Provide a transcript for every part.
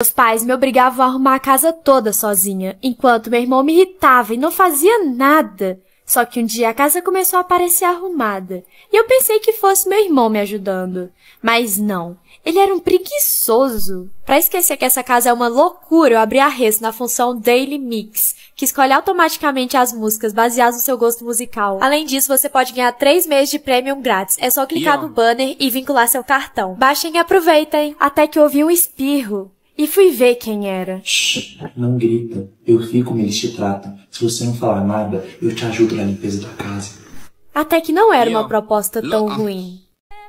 Meus pais me obrigavam a arrumar a casa toda sozinha, enquanto meu irmão me irritava e não fazia nada. Só que um dia a casa começou a parecer arrumada, e eu pensei que fosse meu irmão me ajudando. Mas não, ele era um preguiçoso. Para esquecer que essa casa é uma loucura, eu abri a res na função Daily Mix, que escolhe automaticamente as músicas baseadas no seu gosto musical. Além disso, você pode ganhar 3 meses de premium grátis. É só clicar no banner e vincular seu cartão. Baixem e aproveitem. Até que ouvi um espirro. E fui ver quem era. Shh, não grita. Eu vi como eles te tratam. Se você não falar nada, eu te ajudo na limpeza da casa. Até que não era uma proposta tão tá. ruim.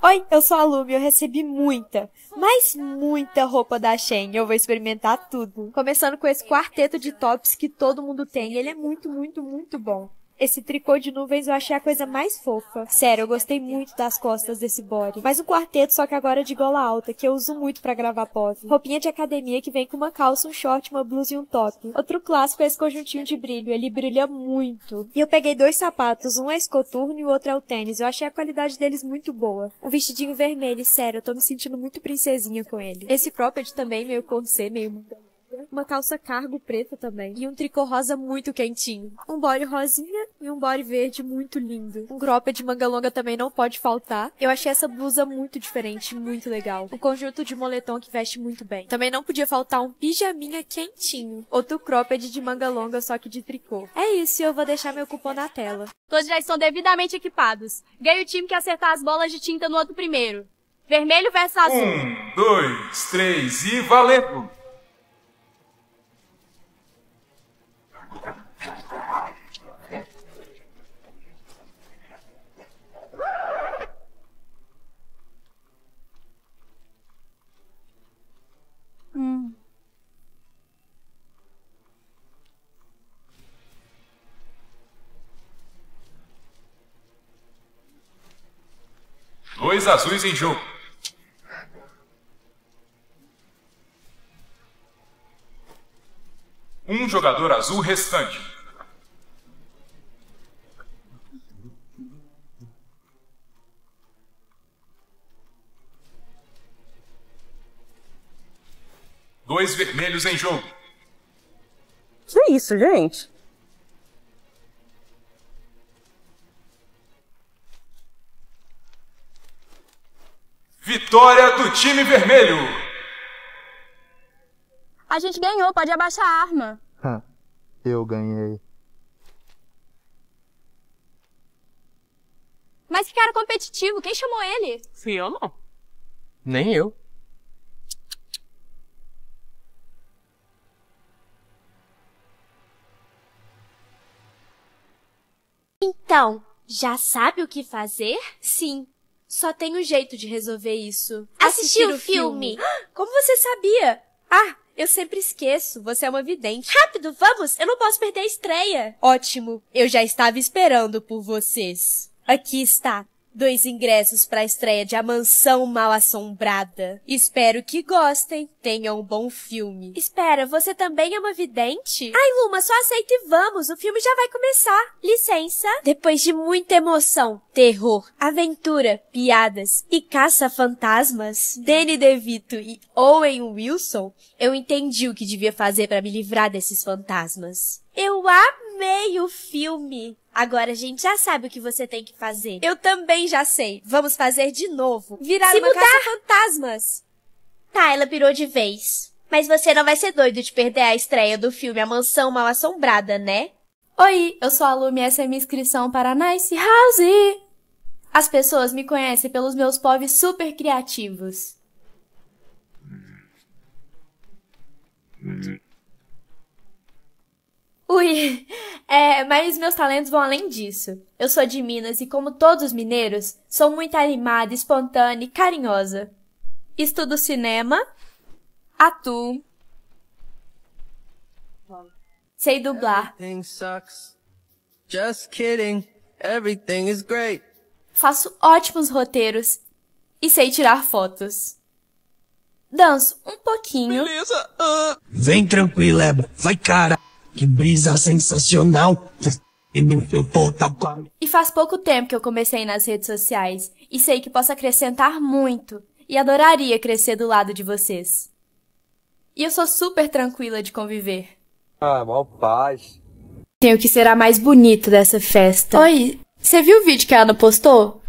Oi, eu sou a Lumi, eu recebi muita, mas muita roupa da Shen Eu vou experimentar tudo. Começando com esse quarteto de tops que todo mundo tem. Ele é muito, muito, muito bom. Esse tricô de nuvens eu achei a coisa mais fofa. Sério, eu gostei muito das costas desse body. Mas um quarteto, só que agora é de gola alta, que eu uso muito para gravar pose. Roupinha de academia que vem com uma calça, um short, uma blusa e um top. Outro clássico é esse conjuntinho de brilho, ele brilha muito. E eu peguei dois sapatos, um é escoturno e o outro é o tênis. Eu achei a qualidade deles muito boa. Um vestidinho vermelho, sério, eu tô me sentindo muito princesinha com ele. Esse cropped é também, meio corset, meio uma calça cargo preta também e um tricô rosa muito quentinho. Um body rosinha e um body verde muito lindo. Um cropped de manga longa também não pode faltar. Eu achei essa blusa muito diferente, muito legal. O conjunto de moletom que veste muito bem. Também não podia faltar um pijaminha quentinho. Outro cropped é de manga longa, só que de tricô. É isso, e eu vou deixar meu cupom na tela. Todos já estão devidamente equipados. Ganha o time que acertar as bolas de tinta no outro primeiro. Vermelho versus azul. Um, dois, três e valeu! dois azuis em jogo. Um jogador azul restante. Dois vermelhos em jogo. Que é isso, gente? Vitória do time vermelho. A gente ganhou, pode abaixar a arma. Eu ganhei. Mas que cara competitivo, quem chamou ele? Fui eu não. Nem eu. Então, já sabe o que fazer? Sim. Só tem um jeito de resolver isso. Assistir, Assistir o filme. filme. Como você sabia? Ah, eu sempre esqueço. Você é uma vidente. Rápido, vamos! Eu não posso perder a estreia. Ótimo. Eu já estava esperando por vocês. Aqui está dois ingressos para a estreia de A Mansão Mal Assombrada. Espero que gostem, tenham um bom filme. Espera, você também é uma vidente? Ai, Luma, só aceita e vamos, o filme já vai começar. Licença. Depois de muita emoção, terror, aventura, piadas e caça-fantasmas, Danny DeVito e Owen Wilson, eu entendi o que devia fazer para me livrar desses fantasmas. Eu amei o filme! Agora a gente já sabe o que você tem que fazer. Eu também já sei. Vamos fazer de novo. Virar Se uma mudar. de fantasmas. Tá, ela pirou de vez. Mas você não vai ser doido de perder a estreia do filme A Mansão Mal Assombrada, né? Oi, eu sou a Lumi e essa é minha inscrição para Nice House. As pessoas me conhecem pelos meus povos super criativos. Hum. Ui, é, mas meus talentos vão além disso. Eu sou de Minas e, como todos os mineiros, sou muito animada, espontânea e carinhosa. Estudo cinema, atuo, sei dublar. Faço ótimos roteiros e sei tirar fotos. Danço um pouquinho. Beleza. Uh... Vem tranquila, Eba. Vai cara. Que brisa sensacional! Tá e faz pouco tempo que eu comecei nas redes sociais e sei que posso acrescentar muito e adoraria crescer do lado de vocês. E eu sou super tranquila de conviver. Ah, mal paz. Tenho que ser a mais bonita dessa festa. Oi, você viu o vídeo que a Ana postou?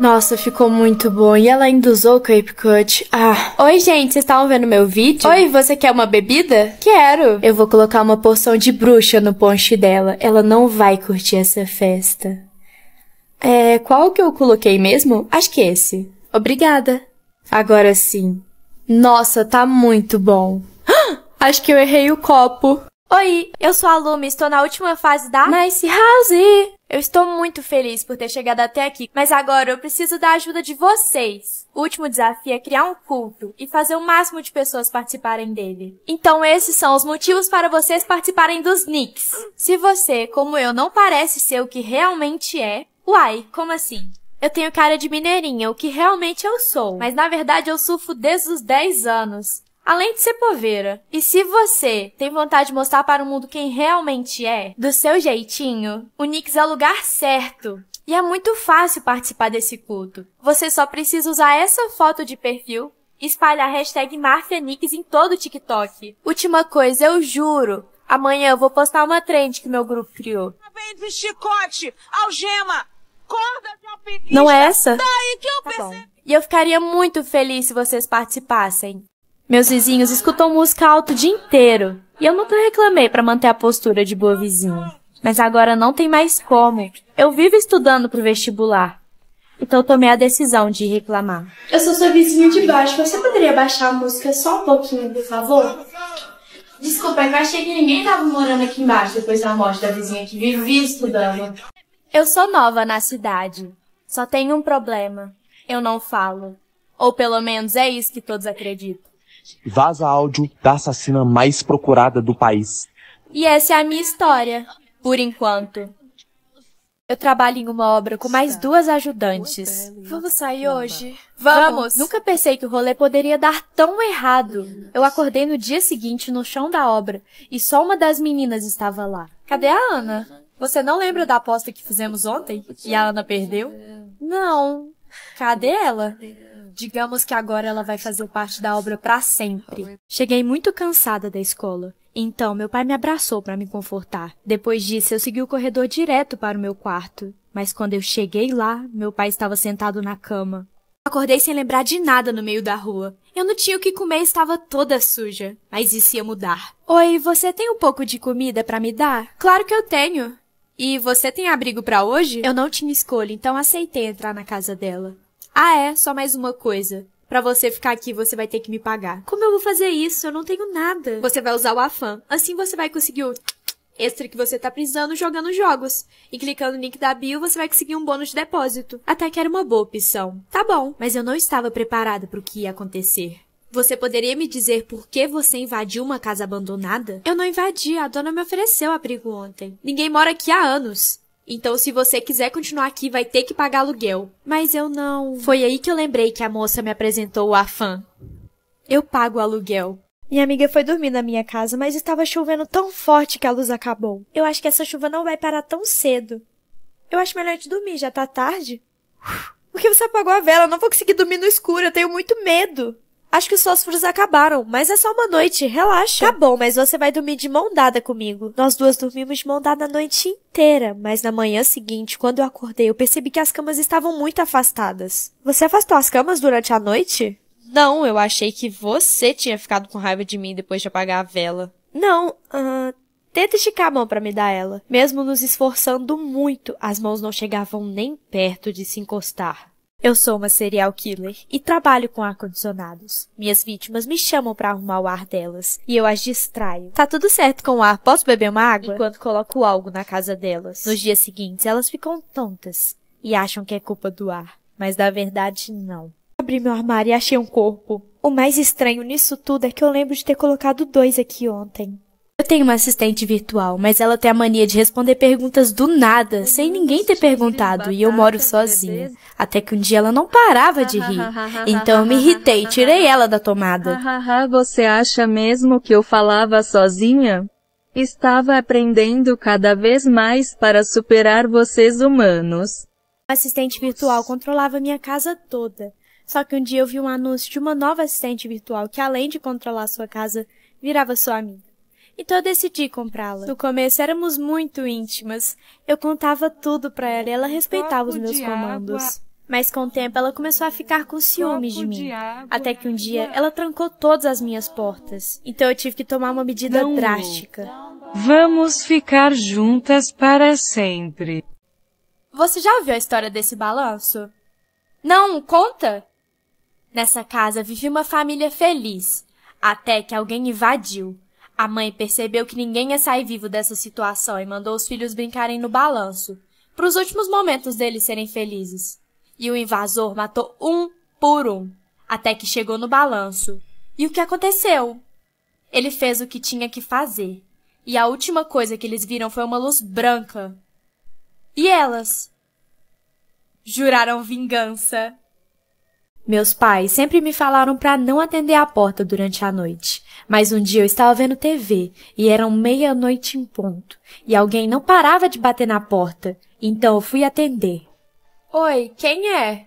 Nossa, ficou muito bom. E ela ainda usou o Cape Cut. Ah. Oi, gente, vocês estavam vendo meu vídeo? Oi, você quer uma bebida? Quero. Eu vou colocar uma porção de bruxa no ponche dela. Ela não vai curtir essa festa. É, qual que eu coloquei mesmo? Acho que esse. Obrigada. Agora sim. Nossa, tá muito bom. Acho que eu errei o copo. Oi, eu sou a Luma e estou na última fase da Nice House. Eu estou muito feliz por ter chegado até aqui, mas agora eu preciso da ajuda de vocês. O último desafio é criar um culto e fazer o máximo de pessoas participarem dele. Então esses são os motivos para vocês participarem dos Nicks. Se você, como eu, não parece ser o que realmente é, uai, como assim? Eu tenho cara de mineirinha, o que realmente eu sou, mas na verdade eu surfo desde os 10 anos. Além de ser poveira, e se você tem vontade de mostrar para o mundo quem realmente é, do seu jeitinho, o Nix é o lugar certo. E é muito fácil participar desse culto. Você só precisa usar essa foto de perfil e espalhar a hashtag MarfiaNix em todo o TikTok. Última coisa, eu juro, amanhã eu vou postar uma trend que meu grupo criou. chicote, algema, corda de Não é essa? Daí tá que eu tá E eu ficaria muito feliz se vocês participassem. Meus vizinhos escutam música alto o dia inteiro, e eu nunca reclamei para manter a postura de boa vizinha. Mas agora não tem mais como. Eu vivo estudando pro vestibular. Então tomei a decisão de reclamar. Eu sou sua vizinha de baixo. Você poderia baixar a música só um pouquinho, por favor? Desculpa, eu achei que ninguém tava morando aqui embaixo depois da morte da vizinha que vivia estudando. Eu sou nova na cidade. Só tenho um problema. Eu não falo. Ou pelo menos é isso que todos acreditam. Vaza áudio da assassina mais procurada do país. E essa é a minha história, por enquanto. Eu trabalho em uma obra com mais duas ajudantes. Vamos sair hoje? Vamos! Nunca pensei que o rolê poderia dar tão errado. Eu acordei no dia seguinte no chão da obra e só uma das meninas estava lá. Cadê a Ana? Você não lembra da aposta que fizemos ontem? E a Ana perdeu? Não. Cadê ela? Digamos que agora ela vai fazer parte da obra para sempre. Cheguei muito cansada da escola. Então, meu pai me abraçou para me confortar. Depois disso, eu segui o corredor direto para o meu quarto. Mas quando eu cheguei lá, meu pai estava sentado na cama. Acordei sem lembrar de nada no meio da rua. Eu não tinha o que comer e estava toda suja. Mas isso ia mudar. Oi, você tem um pouco de comida para me dar? Claro que eu tenho. E você tem abrigo para hoje? Eu não tinha escolha, então aceitei entrar na casa dela. Ah, é, só mais uma coisa. Pra você ficar aqui, você vai ter que me pagar. Como eu vou fazer isso? Eu não tenho nada. Você vai usar o afã. Assim você vai conseguir o extra que você tá precisando jogando jogos. E clicando no link da bio, você vai conseguir um bônus de depósito. Até que era uma boa opção. Tá bom, mas eu não estava preparada para o que ia acontecer. Você poderia me dizer por que você invadiu uma casa abandonada? Eu não invadi, a dona me ofereceu abrigo ontem. Ninguém mora aqui há anos. Então, se você quiser continuar aqui, vai ter que pagar aluguel. Mas eu não. Foi aí que eu lembrei que a moça me apresentou o afã. Eu pago o aluguel. Minha amiga foi dormir na minha casa, mas estava chovendo tão forte que a luz acabou. Eu acho que essa chuva não vai parar tão cedo. Eu acho melhor te dormir, já tá tarde. Por que você apagou a vela? Eu não vou conseguir dormir no escuro, eu tenho muito medo. Acho que os fósforos acabaram, mas é só uma noite, relaxa. Tá bom, mas você vai dormir de mão dada comigo. Nós duas dormimos de mão dada a noite inteira, mas na manhã seguinte, quando eu acordei, eu percebi que as camas estavam muito afastadas. Você afastou as camas durante a noite? Não, eu achei que você tinha ficado com raiva de mim depois de apagar a vela. Não, uh, Tenta esticar a mão para me dar ela. Mesmo nos esforçando muito, as mãos não chegavam nem perto de se encostar. Eu sou uma serial killer e trabalho com ar-condicionados. Minhas vítimas me chamam para arrumar o ar delas e eu as distraio. Tá tudo certo com o ar, posso beber uma água? Enquanto coloco algo na casa delas. Nos dias seguintes, elas ficam tontas e acham que é culpa do ar, mas na verdade não. Abri meu armário e achei um corpo. O mais estranho nisso tudo é que eu lembro de ter colocado dois aqui ontem tenho uma assistente virtual, mas ela tem a mania de responder perguntas do nada, sem ninguém ter perguntado, e eu moro sozinha. Até que um dia ela não parava de rir. Então eu me irritei, tirei ela da tomada. Você acha mesmo que eu falava sozinha? Estava aprendendo cada vez mais para superar vocês humanos. A assistente virtual controlava minha casa toda. Só que um dia eu vi um anúncio de uma nova assistente virtual que, além de controlar sua casa, virava sua amiga então eu decidi comprá-la. No começo éramos muito íntimas. Eu contava tudo para ela e ela respeitava os meus comandos. Mas com o tempo ela começou a ficar com ciúmes de mim. Até que um dia ela trancou todas as minhas portas. Então eu tive que tomar uma medida Não. drástica. Vamos ficar juntas para sempre. Você já ouviu a história desse balanço? Não, conta! Nessa casa vivia uma família feliz, até que alguém invadiu. A mãe percebeu que ninguém ia sair vivo dessa situação e mandou os filhos brincarem no balanço, para os últimos momentos deles serem felizes. E o invasor matou um por um, até que chegou no balanço. E o que aconteceu? Ele fez o que tinha que fazer, e a última coisa que eles viram foi uma luz branca. E elas? Juraram vingança. Meus pais sempre me falaram para não atender a porta durante a noite, mas um dia eu estava vendo TV e eram meia-noite em ponto, e alguém não parava de bater na porta, então eu fui atender. Oi, quem é?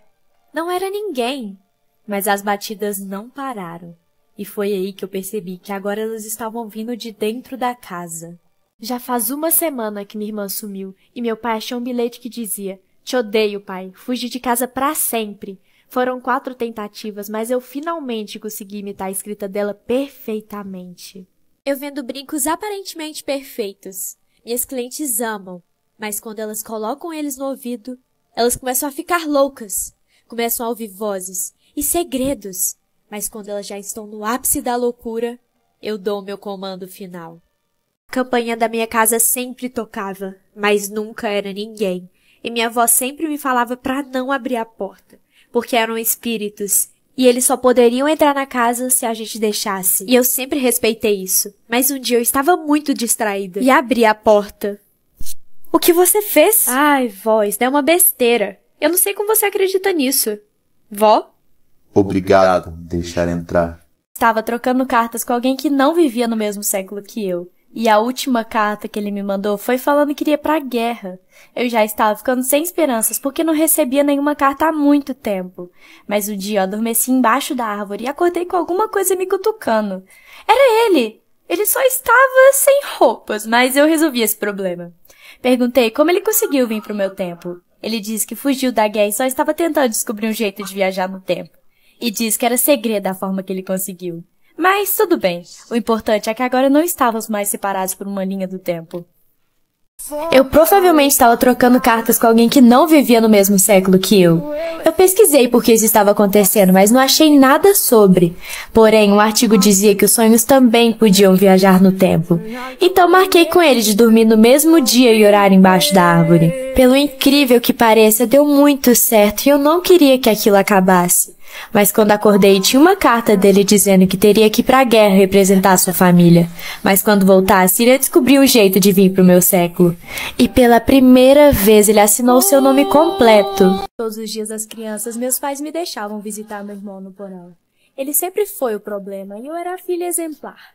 Não era ninguém, mas as batidas não pararam. E foi aí que eu percebi que agora elas estavam vindo de dentro da casa. Já faz uma semana que minha irmã sumiu e meu pai achou um bilhete que dizia: Te odeio, pai. Fugi de casa para sempre. Foram quatro tentativas, mas eu finalmente consegui imitar a escrita dela perfeitamente. Eu vendo brincos aparentemente perfeitos. Minhas clientes amam, mas quando elas colocam eles no ouvido, elas começam a ficar loucas. Começam a ouvir vozes e segredos, mas quando elas já estão no ápice da loucura, eu dou meu comando final. A campanha da minha casa sempre tocava, mas nunca era ninguém, e minha avó sempre me falava para não abrir a porta porque eram espíritos. E eles só poderiam entrar na casa se a gente deixasse. E eu sempre respeitei isso. Mas um dia eu estava muito distraída e abri a porta. O que você fez? Ai, vó, isso é uma besteira. Eu não sei como você acredita nisso. Vó? Obrigado por deixar entrar. Estava trocando cartas com alguém que não vivia no mesmo século que eu. E a última carta que ele me mandou foi falando que iria pra guerra. Eu já estava ficando sem esperanças, porque não recebia nenhuma carta há muito tempo. Mas um dia eu adormeci embaixo da árvore e acordei com alguma coisa me cutucando. Era ele! Ele só estava sem roupas, mas eu resolvi esse problema. Perguntei como ele conseguiu vir pro meu tempo. Ele disse que fugiu da guerra e só estava tentando descobrir um jeito de viajar no tempo. E disse que era segredo a forma que ele conseguiu. Mas tudo bem. O importante é que agora não estávamos mais separados por uma linha do tempo. Eu provavelmente estava trocando cartas com alguém que não vivia no mesmo século que eu. Eu pesquisei por que isso estava acontecendo, mas não achei nada sobre. Porém, um artigo dizia que os sonhos também podiam viajar no tempo. Então marquei com ele de dormir no mesmo dia e orar embaixo da árvore. Pelo incrível que pareça, deu muito certo e eu não queria que aquilo acabasse. Mas quando acordei, tinha uma carta dele dizendo que teria que ir para a guerra representar sua família. Mas quando voltasse, iria descobrir um jeito de vir para o meu século. E pela primeira vez, ele assinou seu nome completo. Todos os dias das crianças, meus pais me deixavam visitar meu irmão no porão. Ele sempre foi o problema e eu era a filha exemplar.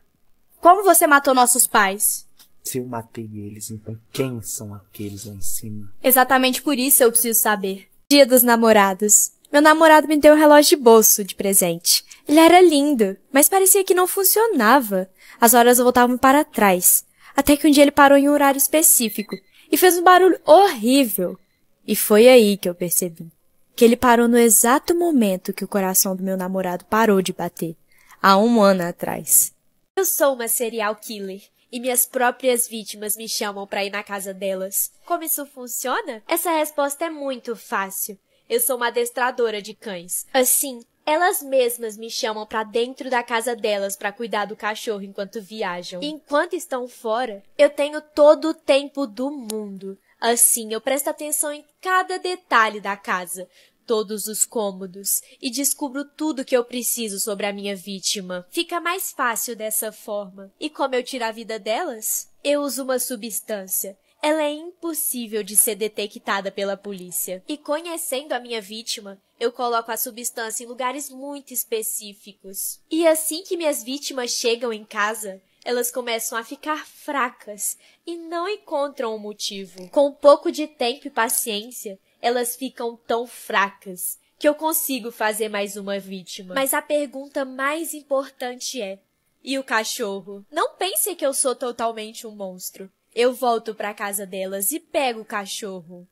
Como você matou nossos pais? Se eu matei eles, então quem são aqueles lá em cima? Exatamente por isso eu preciso saber. Dia dos namorados. Meu namorado me deu um relógio de bolso de presente. Ele era lindo, mas parecia que não funcionava. As horas voltavam para trás. Até que um dia ele parou em um horário específico e fez um barulho horrível. E foi aí que eu percebi que ele parou no exato momento que o coração do meu namorado parou de bater, há um ano atrás. Eu sou uma serial killer e minhas próprias vítimas me chamam para ir na casa delas. Como isso funciona? Essa resposta é muito fácil. Eu sou uma adestradora de cães. Assim, elas mesmas me chamam para dentro da casa delas para cuidar do cachorro enquanto viajam. E enquanto estão fora, eu tenho todo o tempo do mundo. Assim, eu presto atenção em cada detalhe da casa, todos os cômodos, e descubro tudo que eu preciso sobre a minha vítima. Fica mais fácil dessa forma. E como eu tiro a vida delas? Eu uso uma substância ela é impossível de ser detectada pela polícia. E conhecendo a minha vítima, eu coloco a substância em lugares muito específicos. E assim que minhas vítimas chegam em casa, elas começam a ficar fracas e não encontram o motivo. Com um pouco de tempo e paciência, elas ficam tão fracas que eu consigo fazer mais uma vítima. Mas a pergunta mais importante é: e o cachorro? Não pense que eu sou totalmente um monstro. Eu volto para casa delas e pego o cachorro.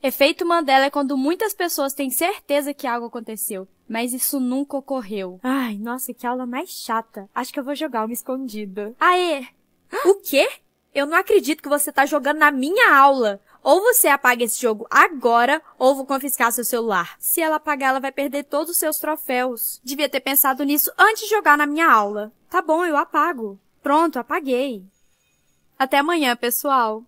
Efeito Mandela é quando muitas pessoas têm certeza que algo aconteceu, mas isso nunca ocorreu. Ai, nossa, que aula mais chata. Acho que eu vou jogar uma escondida. Aê! O quê? Eu não acredito que você tá jogando na minha aula. Ou você apaga esse jogo agora, ou vou confiscar seu celular. Se ela apagar, ela vai perder todos os seus troféus. Devia ter pensado nisso antes de jogar na minha aula. Tá bom, eu apago. Pronto, apaguei. Até amanhã, pessoal.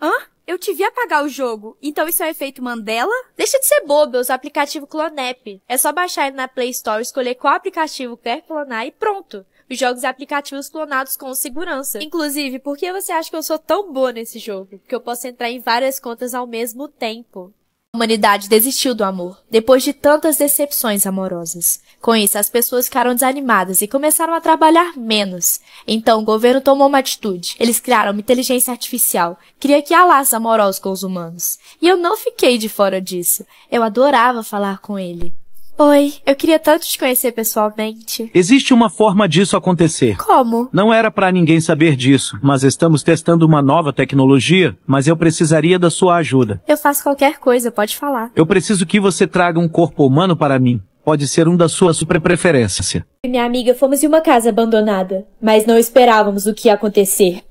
Hã? Eu te vi apagar o jogo. Então isso é um efeito Mandela? Deixa de ser bobo, eu uso o aplicativo Clonep. É só baixar ele na Play Store, escolher qual aplicativo quer clonar e pronto. Os jogos e aplicativos clonados com segurança. Inclusive, por que você acha que eu sou tão boa nesse jogo? Porque eu posso entrar em várias contas ao mesmo tempo. A humanidade desistiu do amor, depois de tantas decepções amorosas. Com isso, as pessoas ficaram desanimadas e começaram a trabalhar menos. Então, o governo tomou uma atitude. Eles criaram uma inteligência artificial, queria que há laços amorosos com os humanos. E eu não fiquei de fora disso. Eu adorava falar com ele. Oi, eu queria tanto te conhecer pessoalmente. Existe uma forma disso acontecer. Como? Não era para ninguém saber disso, mas estamos testando uma nova tecnologia, mas eu precisaria da sua ajuda. Eu faço qualquer coisa, pode falar. Eu preciso que você traga um corpo humano para mim. Pode ser um da sua super preferência. minha amiga fomos em uma casa abandonada, mas não esperávamos o que ia acontecer.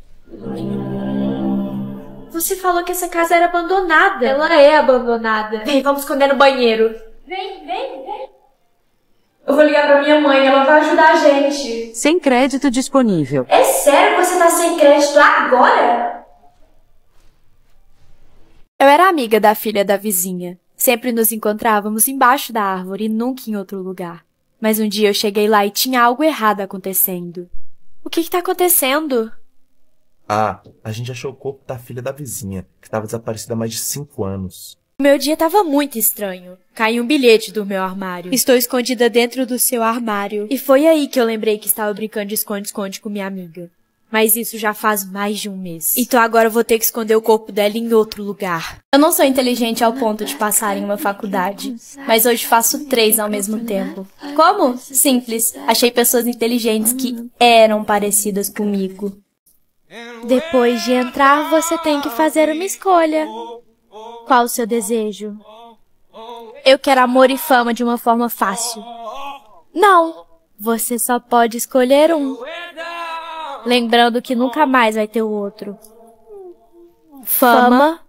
Você falou que essa casa era abandonada. Ela é abandonada. Vem, vamos esconder no banheiro. Vem, vem, vem. Eu vou ligar pra minha mãe, ela vai ajudar a gente. Sem crédito disponível. É sério que você tá sem crédito agora? Eu era amiga da filha da vizinha. Sempre nos encontrávamos embaixo da árvore e nunca em outro lugar. Mas um dia eu cheguei lá e tinha algo errado acontecendo. O que está acontecendo? Ah, a gente achou o corpo da filha da vizinha, que estava desaparecida há mais de cinco anos. Meu dia estava muito estranho. Caiu um bilhete do meu armário. Estou escondida dentro do seu armário. E foi aí que eu lembrei que estava brincando de esconde-esconde com minha amiga. Mas isso já faz mais de um mês. Então agora eu vou ter que esconder o corpo dela em outro lugar. Eu não sou inteligente ao ponto de passar em uma faculdade, mas hoje faço três ao mesmo tempo. Como? Simples. Achei pessoas inteligentes que eram parecidas comigo. Depois de entrar, você tem que fazer uma escolha. Qual o seu desejo? Eu quero amor e fama de uma forma fácil. Não! Você só pode escolher um. Lembrando que nunca mais vai ter o outro. Fama.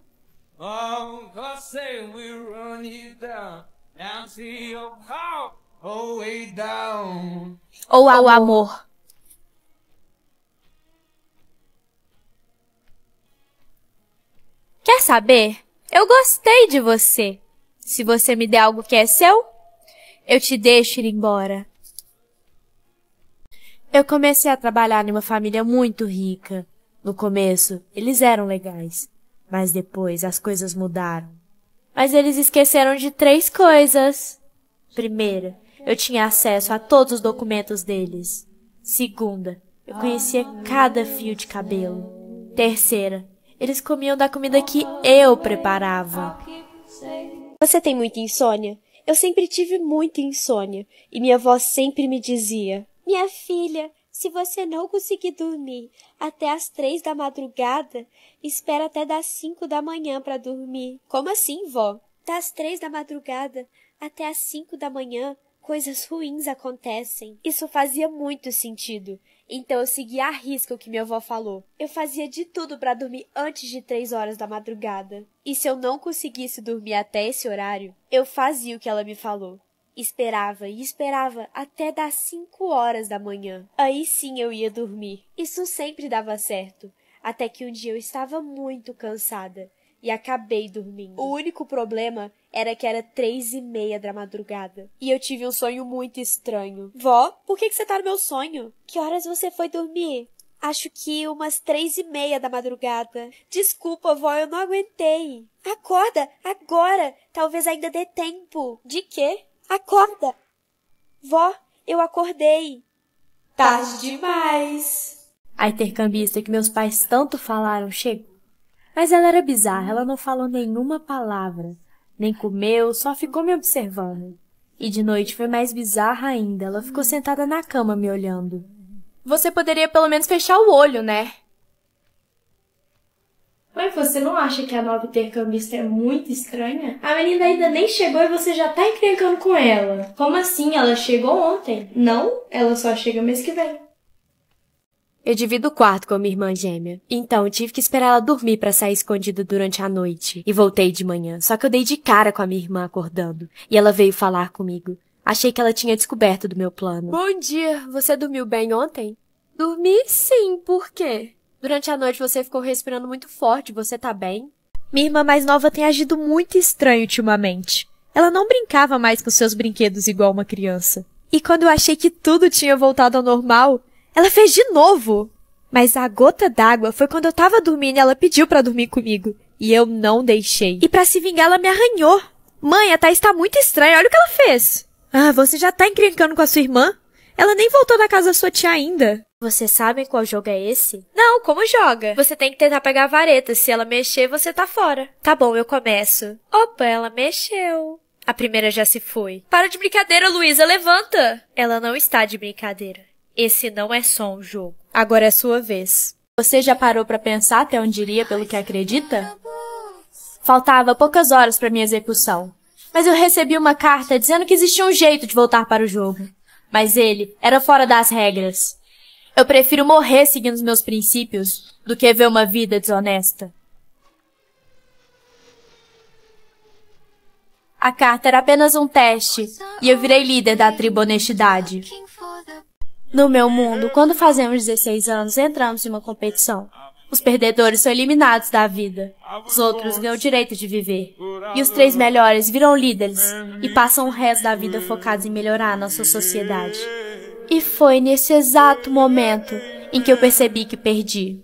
Ou ao amor. Quer saber? Eu gostei de você. Se você me der algo que é seu, eu te deixo ir embora. Eu comecei a trabalhar em uma família muito rica. No começo, eles eram legais, mas depois as coisas mudaram. Mas eles esqueceram de três coisas. Primeira, eu tinha acesso a todos os documentos deles. Segunda, eu conhecia cada fio de cabelo. Terceira, eles comiam da comida que eu preparava. Você tem muita insônia? Eu sempre tive muita insônia e minha avó sempre me dizia: Minha filha, se você não conseguir dormir até as três da madrugada, espera até das cinco da manhã para dormir. Como assim, vó? Das três da madrugada até as cinco da manhã, coisas ruins acontecem. Isso fazia muito sentido. Então eu segui à risca o que minha avó falou. Eu fazia de tudo para dormir antes de três horas da madrugada. E se eu não conseguisse dormir até esse horário, eu fazia o que ela me falou. Esperava e esperava até dar cinco horas da manhã. Aí sim eu ia dormir. Isso sempre dava certo, até que um dia eu estava muito cansada e acabei dormindo. O único problema era que era três e meia da madrugada. E eu tive um sonho muito estranho. Vó, por que, que você tá no meu sonho? Que horas você foi dormir? Acho que umas três e meia da madrugada. Desculpa, vó, eu não aguentei. Acorda, agora! Talvez ainda dê tempo. De quê? Acorda! Vó, eu acordei. Tarde demais. A intercambista que meus pais tanto falaram chegou. Mas ela era bizarra, ela não falou nenhuma palavra, nem comeu, só ficou me observando. E de noite foi mais bizarra ainda, ela ficou sentada na cama me olhando. Você poderia pelo menos fechar o olho, né? Mas você não acha que a nova intercambista é muito estranha? A menina ainda nem chegou e você já tá encrencando com ela. Como assim? Ela chegou ontem. Não, ela só chega mês que vem. Eu divido o quarto com a minha irmã gêmea. Então, tive que esperar ela dormir para sair escondida durante a noite. E voltei de manhã. Só que eu dei de cara com a minha irmã acordando. E ela veio falar comigo. Achei que ela tinha descoberto do meu plano. Bom dia! Você dormiu bem ontem? Dormi sim, por quê? Durante a noite você ficou respirando muito forte, você tá bem? Minha irmã mais nova tem agido muito estranho ultimamente. Ela não brincava mais com seus brinquedos igual uma criança. E quando eu achei que tudo tinha voltado ao normal, ela fez de novo! Mas a gota d'água foi quando eu tava dormindo e ela pediu para dormir comigo. E eu não deixei. E para se vingar, ela me arranhou. Mãe, a Thaís tá muito estranha, olha o que ela fez. Ah, você já tá encrencando com a sua irmã? Ela nem voltou da casa da sua tia ainda. Vocês sabem qual jogo é esse? Não, como joga? Você tem que tentar pegar a vareta. Se ela mexer, você tá fora. Tá bom, eu começo. Opa, ela mexeu. A primeira já se foi. Para de brincadeira, Luísa, levanta! Ela não está de brincadeira. Esse não é só um jogo. Agora é sua vez. Você já parou para pensar até onde iria pelo que acredita? Faltava poucas horas para minha execução, mas eu recebi uma carta dizendo que existia um jeito de voltar para o jogo. Mas ele era fora das regras. Eu prefiro morrer seguindo os meus princípios do que ver uma vida desonesta. A carta era apenas um teste, e eu virei líder da tribo Honestidade. No meu mundo, quando fazemos 16 anos, entramos em uma competição. Os perdedores são eliminados da vida. Os outros ganham o direito de viver. E os três melhores viram líderes e passam o resto da vida focados em melhorar a nossa sociedade. E foi nesse exato momento em que eu percebi que perdi.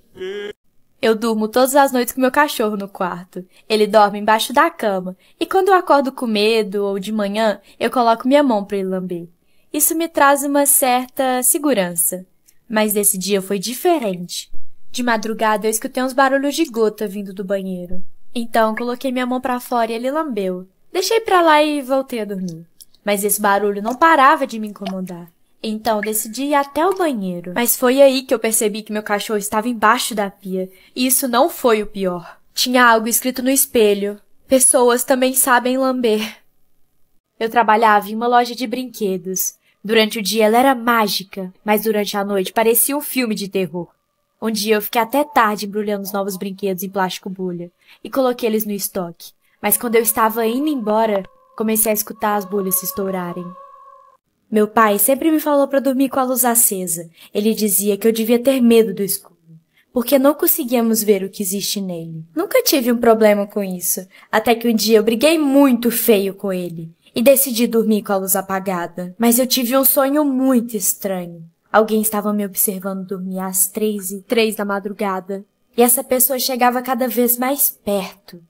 Eu durmo todas as noites com meu cachorro no quarto. Ele dorme embaixo da cama. E quando eu acordo com medo ou de manhã, eu coloco minha mão para ele lamber. Isso me traz uma certa segurança. Mas desse dia foi diferente. De madrugada eu escutei uns barulhos de gota vindo do banheiro. Então coloquei minha mão para fora e ele lambeu. Deixei pra lá e voltei a dormir. Mas esse barulho não parava de me incomodar. Então decidi ir até o banheiro. Mas foi aí que eu percebi que meu cachorro estava embaixo da pia. E isso não foi o pior. Tinha algo escrito no espelho. Pessoas também sabem lamber. Eu trabalhava em uma loja de brinquedos. Durante o dia ela era mágica, mas durante a noite parecia um filme de terror. Um dia eu fiquei até tarde embrulhando os novos brinquedos em plástico bolha e coloquei eles no estoque. Mas quando eu estava indo embora, comecei a escutar as bolhas se estourarem. Meu pai sempre me falou para dormir com a luz acesa. Ele dizia que eu devia ter medo do escuro, porque não conseguíamos ver o que existe nele. Nunca tive um problema com isso, até que um dia eu briguei muito feio com ele e decidi dormir com a luz apagada. Mas eu tive um sonho muito estranho. Alguém estava me observando dormir às três e três da madrugada. E essa pessoa chegava cada vez mais perto.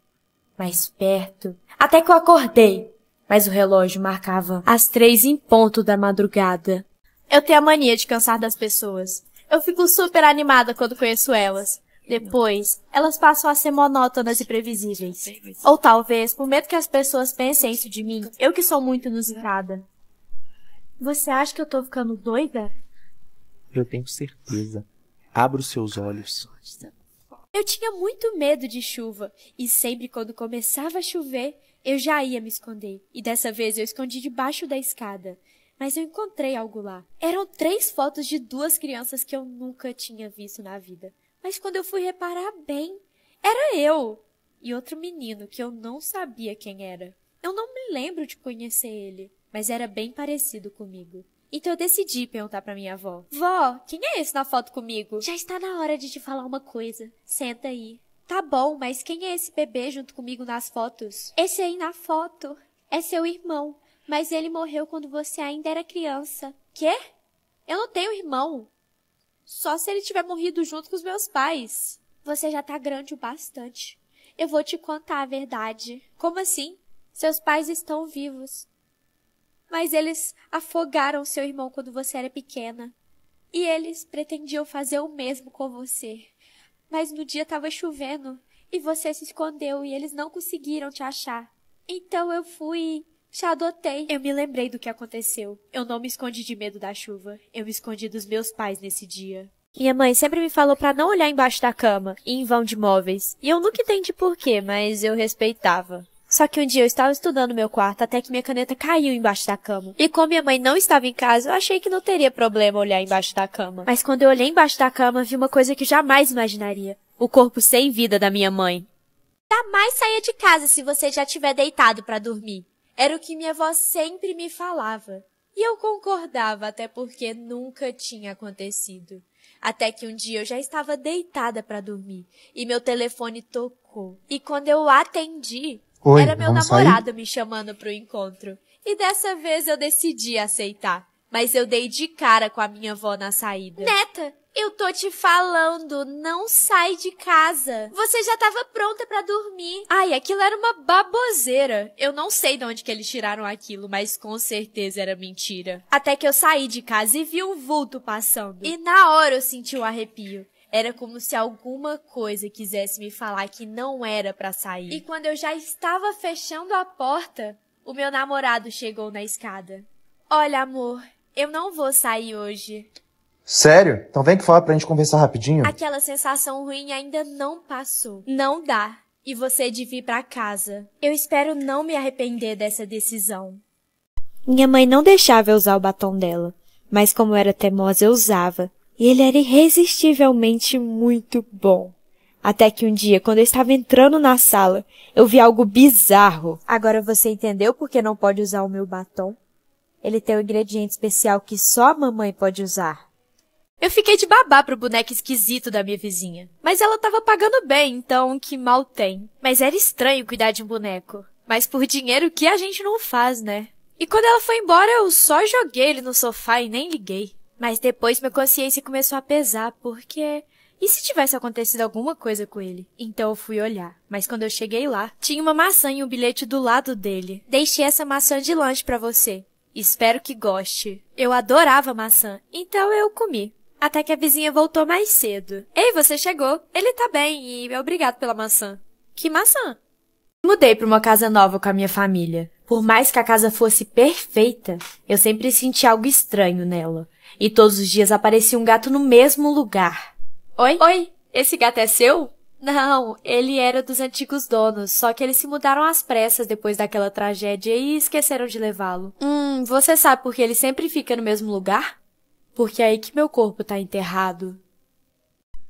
Mais perto. Até que eu acordei. Mas o relógio marcava às três em ponto da madrugada. Eu tenho a mania de cansar das pessoas. Eu fico super animada quando conheço elas. Depois, elas passam a ser monótonas e previsíveis. Ou talvez, por medo que as pessoas pensem isso de mim, eu que sou muito inusitada. Você acha que eu tô ficando doida? Eu tenho certeza. Abra os seus olhos. Eu tinha muito medo de chuva, e sempre quando começava a chover, eu já ia me esconder. E dessa vez eu escondi debaixo da escada. Mas eu encontrei algo lá. Eram três fotos de duas crianças que eu nunca tinha visto na vida. Mas quando eu fui reparar bem, era eu e outro menino que eu não sabia quem era. Eu não me lembro de conhecer ele, mas era bem parecido comigo. Então eu decidi perguntar para minha avó: Vó, quem é esse na foto comigo? Já está na hora de te falar uma coisa. Senta aí. Tá bom, mas quem é esse bebê junto comigo nas fotos? Esse aí na foto é seu irmão, mas ele morreu quando você ainda era criança. Quê? Eu não tenho irmão. Só se ele tiver morrido junto com os meus pais. Você já tá grande o bastante. Eu vou te contar a verdade. Como assim? Seus pais estão vivos. Mas eles afogaram seu irmão quando você era pequena. E eles pretendiam fazer o mesmo com você. Mas no dia estava chovendo e você se escondeu e eles não conseguiram te achar. Então eu fui já adotei. Eu me lembrei do que aconteceu. Eu não me escondi de medo da chuva. Eu me escondi dos meus pais nesse dia. Minha mãe sempre me falou para não olhar embaixo da cama e em vão de móveis. E eu nunca entendi porquê, mas eu respeitava. Só que um dia eu estava estudando meu quarto até que minha caneta caiu embaixo da cama. E como minha mãe não estava em casa, eu achei que não teria problema olhar embaixo da cama. Mas quando eu olhei embaixo da cama, vi uma coisa que eu jamais imaginaria: o corpo sem vida da minha mãe. Jamais saia de casa se você já tiver deitado para dormir. Era o que minha avó sempre me falava, e eu concordava até porque nunca tinha acontecido. Até que um dia eu já estava deitada para dormir e meu telefone tocou. E quando eu atendi, Oi, era meu namorado sair? me chamando para o encontro. E dessa vez eu decidi aceitar mas eu dei de cara com a minha avó na saída. Neta, eu tô te falando, não sai de casa. Você já tava pronta para dormir. Ai, aquilo era uma baboseira. Eu não sei de onde que eles tiraram aquilo, mas com certeza era mentira. Até que eu saí de casa e vi um vulto passando. E na hora eu senti um arrepio. Era como se alguma coisa quisesse me falar que não era para sair. E quando eu já estava fechando a porta, o meu namorado chegou na escada. Olha, amor, eu não vou sair hoje. Sério? Então vem que fala pra gente conversar rapidinho. Aquela sensação ruim ainda não passou. Não dá. E você é de vir pra casa. Eu espero não me arrepender dessa decisão. Minha mãe não deixava eu usar o batom dela, mas como era teimosa eu usava, e ele era irresistivelmente muito bom. Até que um dia, quando eu estava entrando na sala, eu vi algo bizarro. Agora você entendeu por que não pode usar o meu batom? Ele tem um ingrediente especial que só a mamãe pode usar. Eu fiquei de babá pro boneco esquisito da minha vizinha. Mas ela tava pagando bem, então que mal tem. Mas era estranho cuidar de um boneco. Mas por dinheiro que a gente não faz, né? E quando ela foi embora, eu só joguei ele no sofá e nem liguei. Mas depois minha consciência começou a pesar, porque e se tivesse acontecido alguma coisa com ele? Então eu fui olhar, mas quando eu cheguei lá, tinha uma maçã e um bilhete do lado dele. Deixei essa maçã de lanche para você. Espero que goste. Eu adorava maçã, então eu comi. Até que a vizinha voltou mais cedo. Ei, você chegou. Ele tá bem e obrigado pela maçã. Que maçã? Mudei para uma casa nova com a minha família. Por mais que a casa fosse perfeita, eu sempre senti algo estranho nela. E todos os dias aparecia um gato no mesmo lugar. Oi? Oi, esse gato é seu? Não, ele era dos antigos donos, só que eles se mudaram às pressas depois daquela tragédia e esqueceram de levá-lo. Hum, você sabe por que ele sempre fica no mesmo lugar? Porque é aí que meu corpo tá enterrado.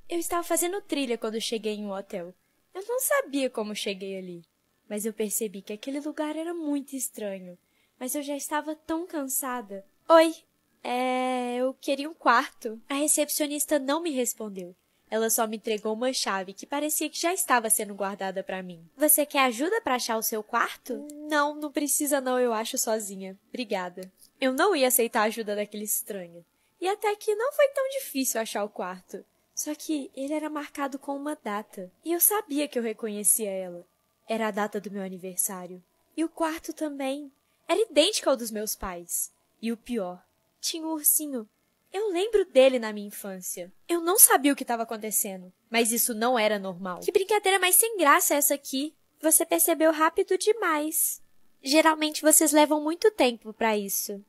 Eu estava fazendo trilha quando cheguei em um hotel. Eu não sabia como cheguei ali, mas eu percebi que aquele lugar era muito estranho. Mas eu já estava tão cansada. Oi, é, eu queria um quarto. A recepcionista não me respondeu. Ela só me entregou uma chave que parecia que já estava sendo guardada para mim. Você quer ajuda para achar o seu quarto? Não, não precisa não, eu acho sozinha. Obrigada. Eu não ia aceitar a ajuda daquele estranho. E até que não foi tão difícil achar o quarto. Só que ele era marcado com uma data, e eu sabia que eu reconhecia ela. Era a data do meu aniversário. E o quarto também era idêntico ao dos meus pais. E o pior, tinha um ursinho eu lembro dele na minha infância. Eu não sabia o que estava acontecendo, mas isso não era normal. Que brincadeira mais sem graça é essa aqui? Você percebeu rápido demais. Geralmente vocês levam muito tempo para isso.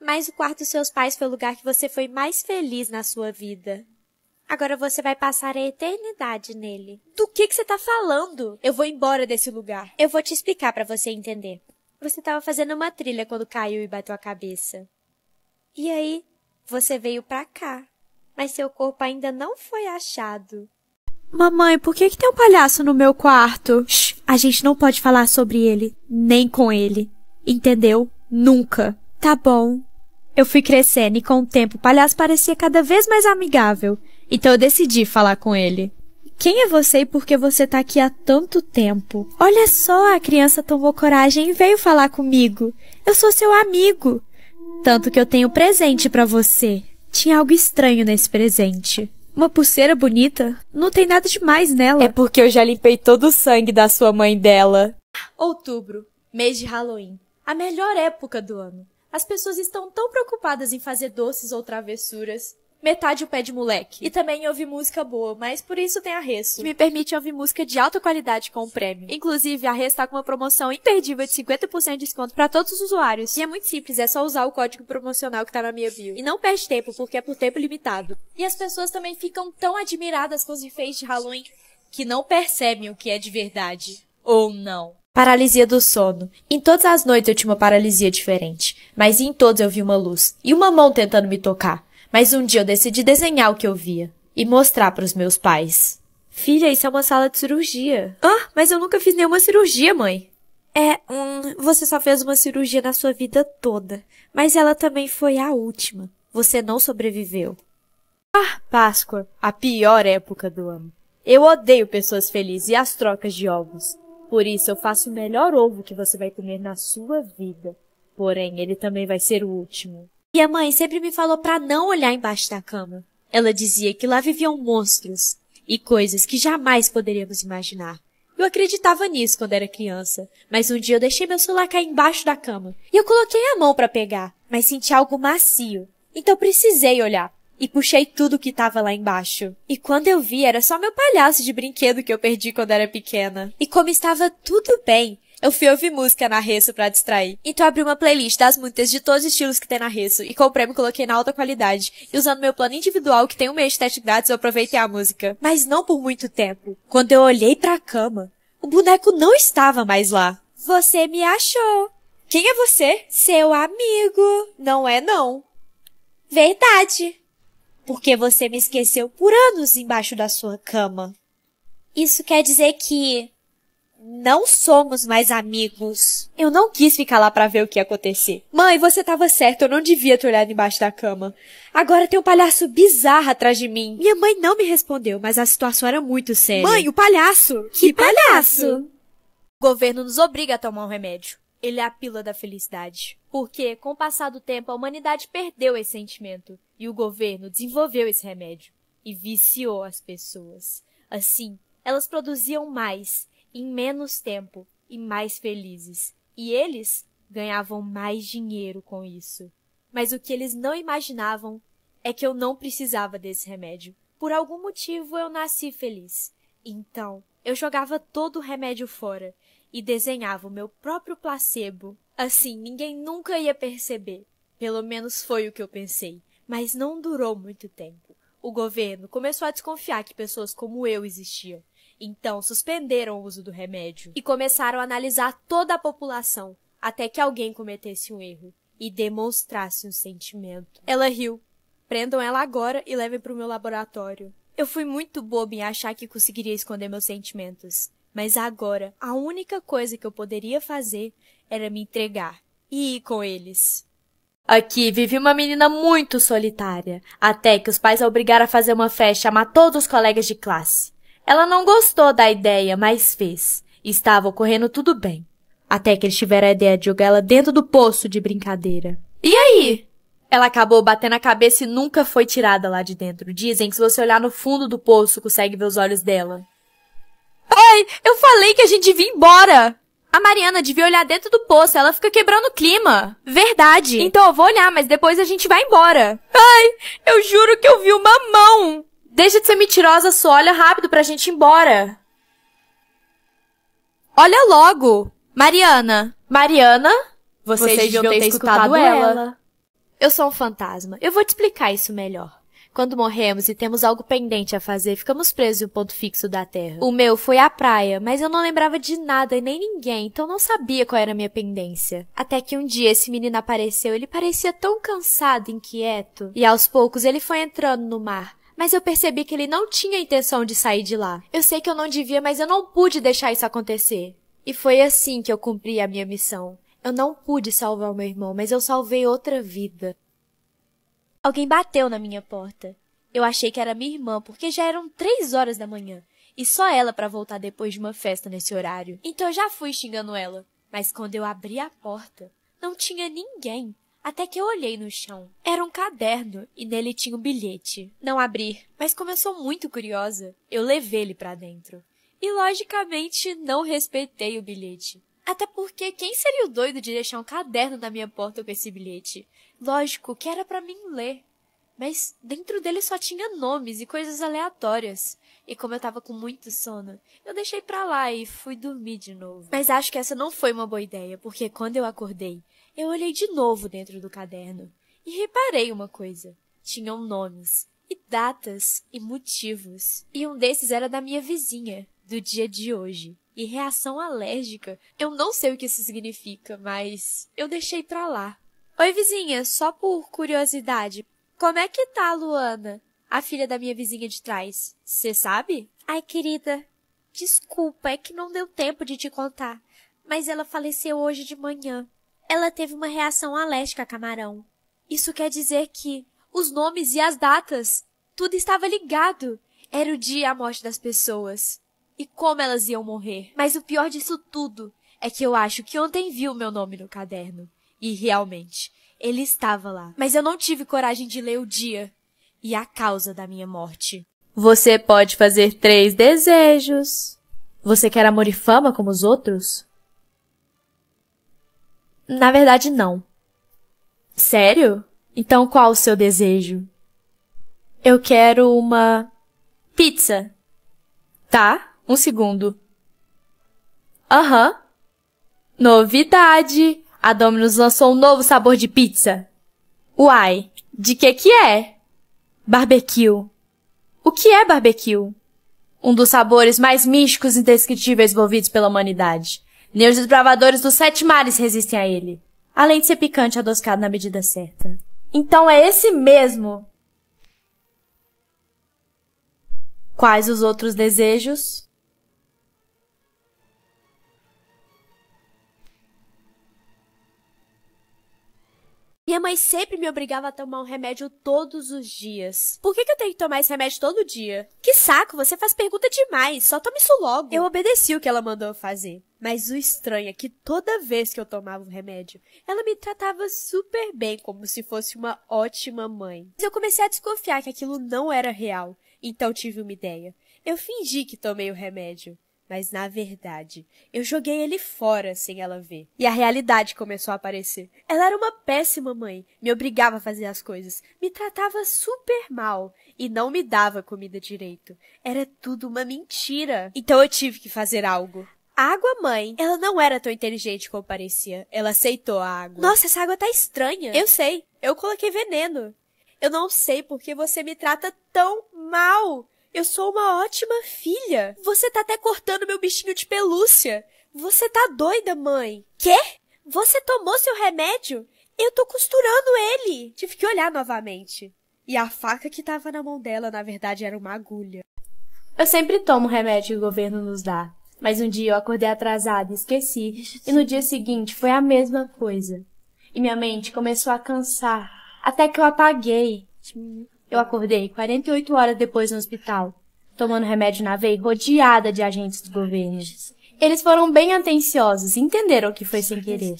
Mas o quarto dos seus pais foi o lugar que você foi mais feliz na sua vida. Agora você vai passar a eternidade nele. Do que que você tá falando? Eu vou embora desse lugar. Eu vou te explicar para você entender. Você estava fazendo uma trilha quando caiu e bateu a cabeça. E aí, você veio pra cá, mas seu corpo ainda não foi achado. Mamãe, por que, que tem um palhaço no meu quarto? Shh, a gente não pode falar sobre ele, nem com ele. Entendeu? Nunca. Tá bom. Eu fui crescendo e com o tempo o palhaço parecia cada vez mais amigável, então eu decidi falar com ele. Quem é você e por que você tá aqui há tanto tempo? Olha só, a criança tomou coragem e veio falar comigo. Eu sou seu amigo. Tanto que eu tenho presente para você. Tinha algo estranho nesse presente. Uma pulseira bonita? Não tem nada demais nela. É porque eu já limpei todo o sangue da sua mãe dela. Outubro, mês de Halloween. A melhor época do ano. As pessoas estão tão preocupadas em fazer doces ou travessuras metade o pé de moleque. E também ouvi música boa, mas por isso tem a Resto, que me permite ouvir música de alta qualidade com o prêmio. Inclusive, a Resto tá com uma promoção imperdível de 50% de desconto para todos os usuários. E é muito simples, é só usar o código promocional que tá na minha bio. E não perde tempo, porque é por tempo limitado. E as pessoas também ficam tão admiradas com os efeitos de Halloween que não percebem o que é de verdade. Ou não. Paralisia do sono. Em todas as noites eu tinha uma paralisia diferente, mas em todos eu vi uma luz e uma mão tentando me tocar. Mas um dia eu decidi desenhar o que eu via e mostrar para os meus pais. Filha, isso é uma sala de cirurgia. Ah, mas eu nunca fiz nenhuma cirurgia, mãe. É, hum, você só fez uma cirurgia na sua vida toda, mas ela também foi a última. Você não sobreviveu. Ah, Páscoa, a pior época do ano. Eu odeio pessoas felizes e as trocas de ovos. Por isso eu faço o melhor ovo que você vai comer na sua vida. Porém, ele também vai ser o último. E a mãe sempre me falou para não olhar embaixo da cama. Ela dizia que lá viviam monstros e coisas que jamais poderíamos imaginar. Eu acreditava nisso quando era criança, mas um dia eu deixei meu celular cair embaixo da cama e eu coloquei a mão para pegar, mas senti algo macio. Então precisei olhar e puxei tudo que estava lá embaixo. E quando eu vi, era só meu palhaço de brinquedo que eu perdi quando era pequena. E como estava tudo bem, eu fui ouvir música na Resso pra distrair. Então abri uma playlist das muitas de todos os estilos que tem na Resso e comprei e coloquei na alta qualidade. E usando meu plano individual, que tem um mês de teste grátis, eu aproveitei a música. Mas não por muito tempo. Quando eu olhei pra cama, o boneco não estava mais lá. Você me achou. Quem é você? Seu amigo. Não é não. Verdade. Porque você me esqueceu por anos embaixo da sua cama. Isso quer dizer que não somos mais amigos. Eu não quis ficar lá para ver o que ia acontecer. Mãe, você tava certa, eu não devia ter olhado embaixo da cama. Agora tem um palhaço bizarro atrás de mim. Minha mãe não me respondeu, mas a situação era muito séria. Mãe, o palhaço! Que, que palhaço? palhaço? O governo nos obriga a tomar um remédio. Ele é a pílula da felicidade. Porque, com o passar do tempo, a humanidade perdeu esse sentimento. E o governo desenvolveu esse remédio. E viciou as pessoas. Assim, elas produziam mais em menos tempo e mais felizes, e eles ganhavam mais dinheiro com isso. Mas o que eles não imaginavam é que eu não precisava desse remédio. Por algum motivo eu nasci feliz. Então, eu jogava todo o remédio fora e desenhava o meu próprio placebo. Assim, ninguém nunca ia perceber. Pelo menos foi o que eu pensei. Mas não durou muito tempo. O governo começou a desconfiar que pessoas como eu existiam. Então, suspenderam o uso do remédio e começaram a analisar toda a população até que alguém cometesse um erro e demonstrasse um sentimento. Ela riu. Prendam ela agora e levem para o meu laboratório. Eu fui muito boba em achar que conseguiria esconder meus sentimentos. Mas agora, a única coisa que eu poderia fazer era me entregar e ir com eles. Aqui vivia uma menina muito solitária, até que os pais a obrigaram a fazer uma festa e chamar todos os colegas de classe. Ela não gostou da ideia, mas fez. Estava ocorrendo tudo bem. Até que eles tiveram a ideia de jogar ela dentro do poço de brincadeira. E aí? Ela acabou batendo a cabeça e nunca foi tirada lá de dentro. Dizem que se você olhar no fundo do poço, consegue ver os olhos dela. Ai, eu falei que a gente devia ir embora! A Mariana devia olhar dentro do poço, ela fica quebrando o clima. Verdade. Então eu vou olhar, mas depois a gente vai embora. Ai, eu juro que eu vi uma mão. Deixa de ser mentirosa, só olha rápido pra gente ir embora. Olha logo. Mariana. Mariana, vocês, vocês deviam ter, ter escutado, escutado ela. ela. Eu sou um fantasma. Eu vou te explicar isso melhor. Quando morremos e temos algo pendente a fazer, ficamos presos em um ponto fixo da Terra. O meu foi a praia, mas eu não lembrava de nada e nem ninguém, então não sabia qual era a minha pendência. Até que um dia esse menino apareceu, ele parecia tão cansado e inquieto. E aos poucos ele foi entrando no mar. Mas eu percebi que ele não tinha intenção de sair de lá. Eu sei que eu não devia, mas eu não pude deixar isso acontecer. E foi assim que eu cumpri a minha missão. Eu não pude salvar o meu irmão, mas eu salvei outra vida. Alguém bateu na minha porta. Eu achei que era minha irmã, porque já eram três horas da manhã. E só ela para voltar depois de uma festa nesse horário. Então eu já fui xingando ela. Mas quando eu abri a porta, não tinha ninguém até que eu olhei no chão. Era um caderno e nele tinha um bilhete. Não abri, mas como eu sou muito curiosa, eu levei ele para dentro. E logicamente não respeitei o bilhete. Até porque quem seria o doido de deixar um caderno na minha porta com esse bilhete? Lógico que era para mim ler, mas dentro dele só tinha nomes e coisas aleatórias. E como eu tava com muito sono, eu deixei pra lá e fui dormir de novo. Mas acho que essa não foi uma boa ideia, porque quando eu acordei, eu olhei de novo dentro do caderno e reparei uma coisa. Tinham nomes, e datas, e motivos. E um desses era da minha vizinha, do dia de hoje. E reação alérgica. Eu não sei o que isso significa, mas eu deixei pra lá. Oi, vizinha, só por curiosidade, como é que tá a Luana, a filha da minha vizinha de trás? Você sabe? Ai, querida, desculpa, é que não deu tempo de te contar, mas ela faleceu hoje de manhã ela teve uma reação alérgica a camarão. Isso quer dizer que os nomes e as datas, tudo estava ligado. Era o dia a morte das pessoas. E como elas iam morrer. Mas o pior disso tudo é que eu acho que ontem vi o meu nome no caderno. E realmente, ele estava lá. Mas eu não tive coragem de ler o dia e a causa da minha morte. Você pode fazer três desejos. Você quer amor e fama como os outros? Na verdade, não. Sério? Então qual o seu desejo? Eu quero uma pizza. Tá? Um segundo. Aham. Uhum. Novidade! A Domino's lançou um novo sabor de pizza. Uai, de que que é? Barbecue. O que é barbecue? Um dos sabores mais místicos e indescritíveis envolvidos pela humanidade. Nem os desbravadores dos sete mares resistem a ele. Além de ser picante e adoscado na medida certa. Então é esse mesmo! Quais os outros desejos? Minha mãe sempre me obrigava a tomar um remédio todos os dias. Por que, que eu tenho que tomar esse remédio todo dia? Que saco, você faz pergunta demais, só toma isso logo. Eu obedeci o que ela mandou fazer. Mas o estranho é que toda vez que eu tomava o um remédio, ela me tratava super bem, como se fosse uma ótima mãe. Mas eu comecei a desconfiar que aquilo não era real, então tive uma ideia. Eu fingi que tomei o remédio mas na verdade, eu joguei ele fora sem ela ver. E a realidade começou a aparecer. Ela era uma péssima mãe, me obrigava a fazer as coisas, me tratava super mal e não me dava comida direito. Era tudo uma mentira. Então eu tive que fazer algo. A água mãe, ela não era tão inteligente como parecia. Ela aceitou a água. Nossa, essa água tá estranha. Eu sei. Eu coloquei veneno. Eu não sei por que você me trata tão mal. Eu sou uma ótima filha. Você tá até cortando meu bichinho de pelúcia. Você tá doida, mãe? Quê? Você tomou seu remédio? Eu tô costurando ele. Tive que olhar novamente. E a faca que tava na mão dela, na verdade, era uma agulha. Eu sempre tomo o remédio que o governo nos dá. Mas um dia eu acordei atrasada e esqueci. E no dia seguinte foi a mesma coisa. E minha mente começou a cansar. Até que eu apaguei. Eu acordei 48 horas depois no hospital, tomando remédio na veia, rodeada de agentes do governo. Eles foram bem atenciosos, entenderam que foi sem querer.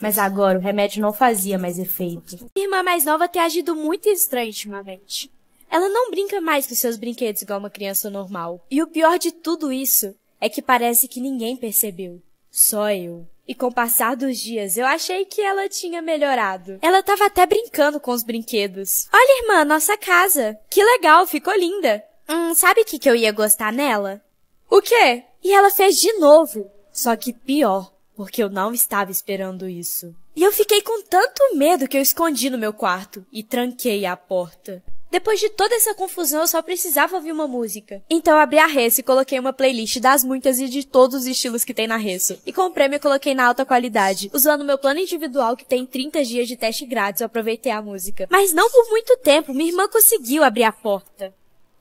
Mas agora o remédio não fazia mais efeito. Minha irmã mais nova tem agido muito estranho ultimamente. Ela não brinca mais com seus brinquedos igual uma criança normal. E o pior de tudo isso é que parece que ninguém percebeu. Só eu. E com o passar dos dias, eu achei que ela tinha melhorado. Ela tava até brincando com os brinquedos. Olha, irmã, nossa casa. Que legal, ficou linda. Hum, sabe o que, que eu ia gostar nela? O quê? E ela fez de novo. Só que pior, porque eu não estava esperando isso. E eu fiquei com tanto medo que eu escondi no meu quarto e tranquei a porta. Depois de toda essa confusão, eu só precisava ouvir uma música. Então eu abri a Resso e coloquei uma playlist das muitas e de todos os estilos que tem na Resso. E com o prêmio eu coloquei na alta qualidade. Usando meu plano individual que tem 30 dias de teste grátis, eu aproveitei a música. Mas não por muito tempo, minha irmã conseguiu abrir a porta.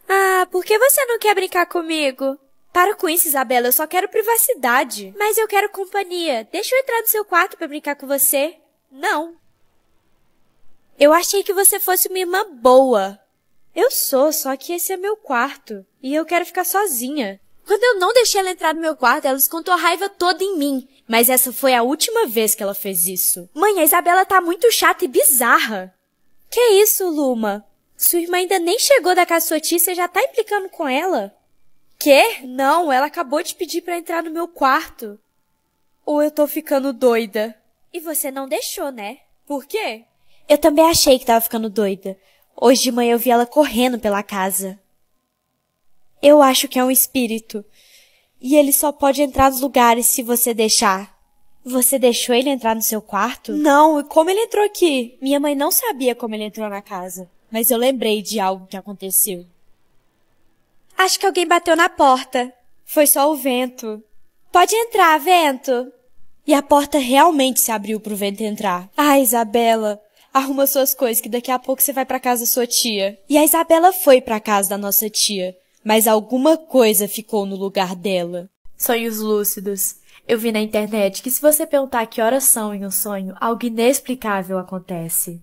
Ah, por que você não quer brincar comigo? Para com isso, Isabela, eu só quero privacidade. Mas eu quero companhia. Deixa eu entrar no seu quarto para brincar com você. Não. Eu achei que você fosse uma irmã boa. Eu sou, só que esse é meu quarto. E eu quero ficar sozinha. Quando eu não deixei ela entrar no meu quarto, ela descontou a raiva toda em mim. Mas essa foi a última vez que ela fez isso. Mãe, a Isabela tá muito chata e bizarra. Que isso, Luma? Sua irmã ainda nem chegou da casa sua tia e já tá implicando com ela? Quê? Não, ela acabou de pedir para entrar no meu quarto. Ou eu tô ficando doida? E você não deixou, né? Por quê? Eu também achei que tava ficando doida. Hoje de manhã eu vi ela correndo pela casa. Eu acho que é um espírito. E ele só pode entrar nos lugares se você deixar. Você deixou ele entrar no seu quarto? Não, e como ele entrou aqui? Minha mãe não sabia como ele entrou na casa. Mas eu lembrei de algo que aconteceu. Acho que alguém bateu na porta. Foi só o vento. Pode entrar, vento. E a porta realmente se abriu pro vento entrar. Ah, Isabela, Arruma suas coisas que daqui a pouco você vai para casa da sua tia. E a Isabela foi para casa da nossa tia, mas alguma coisa ficou no lugar dela. Sonhos lúcidos. Eu vi na internet que se você perguntar que horas são em um sonho, algo inexplicável acontece.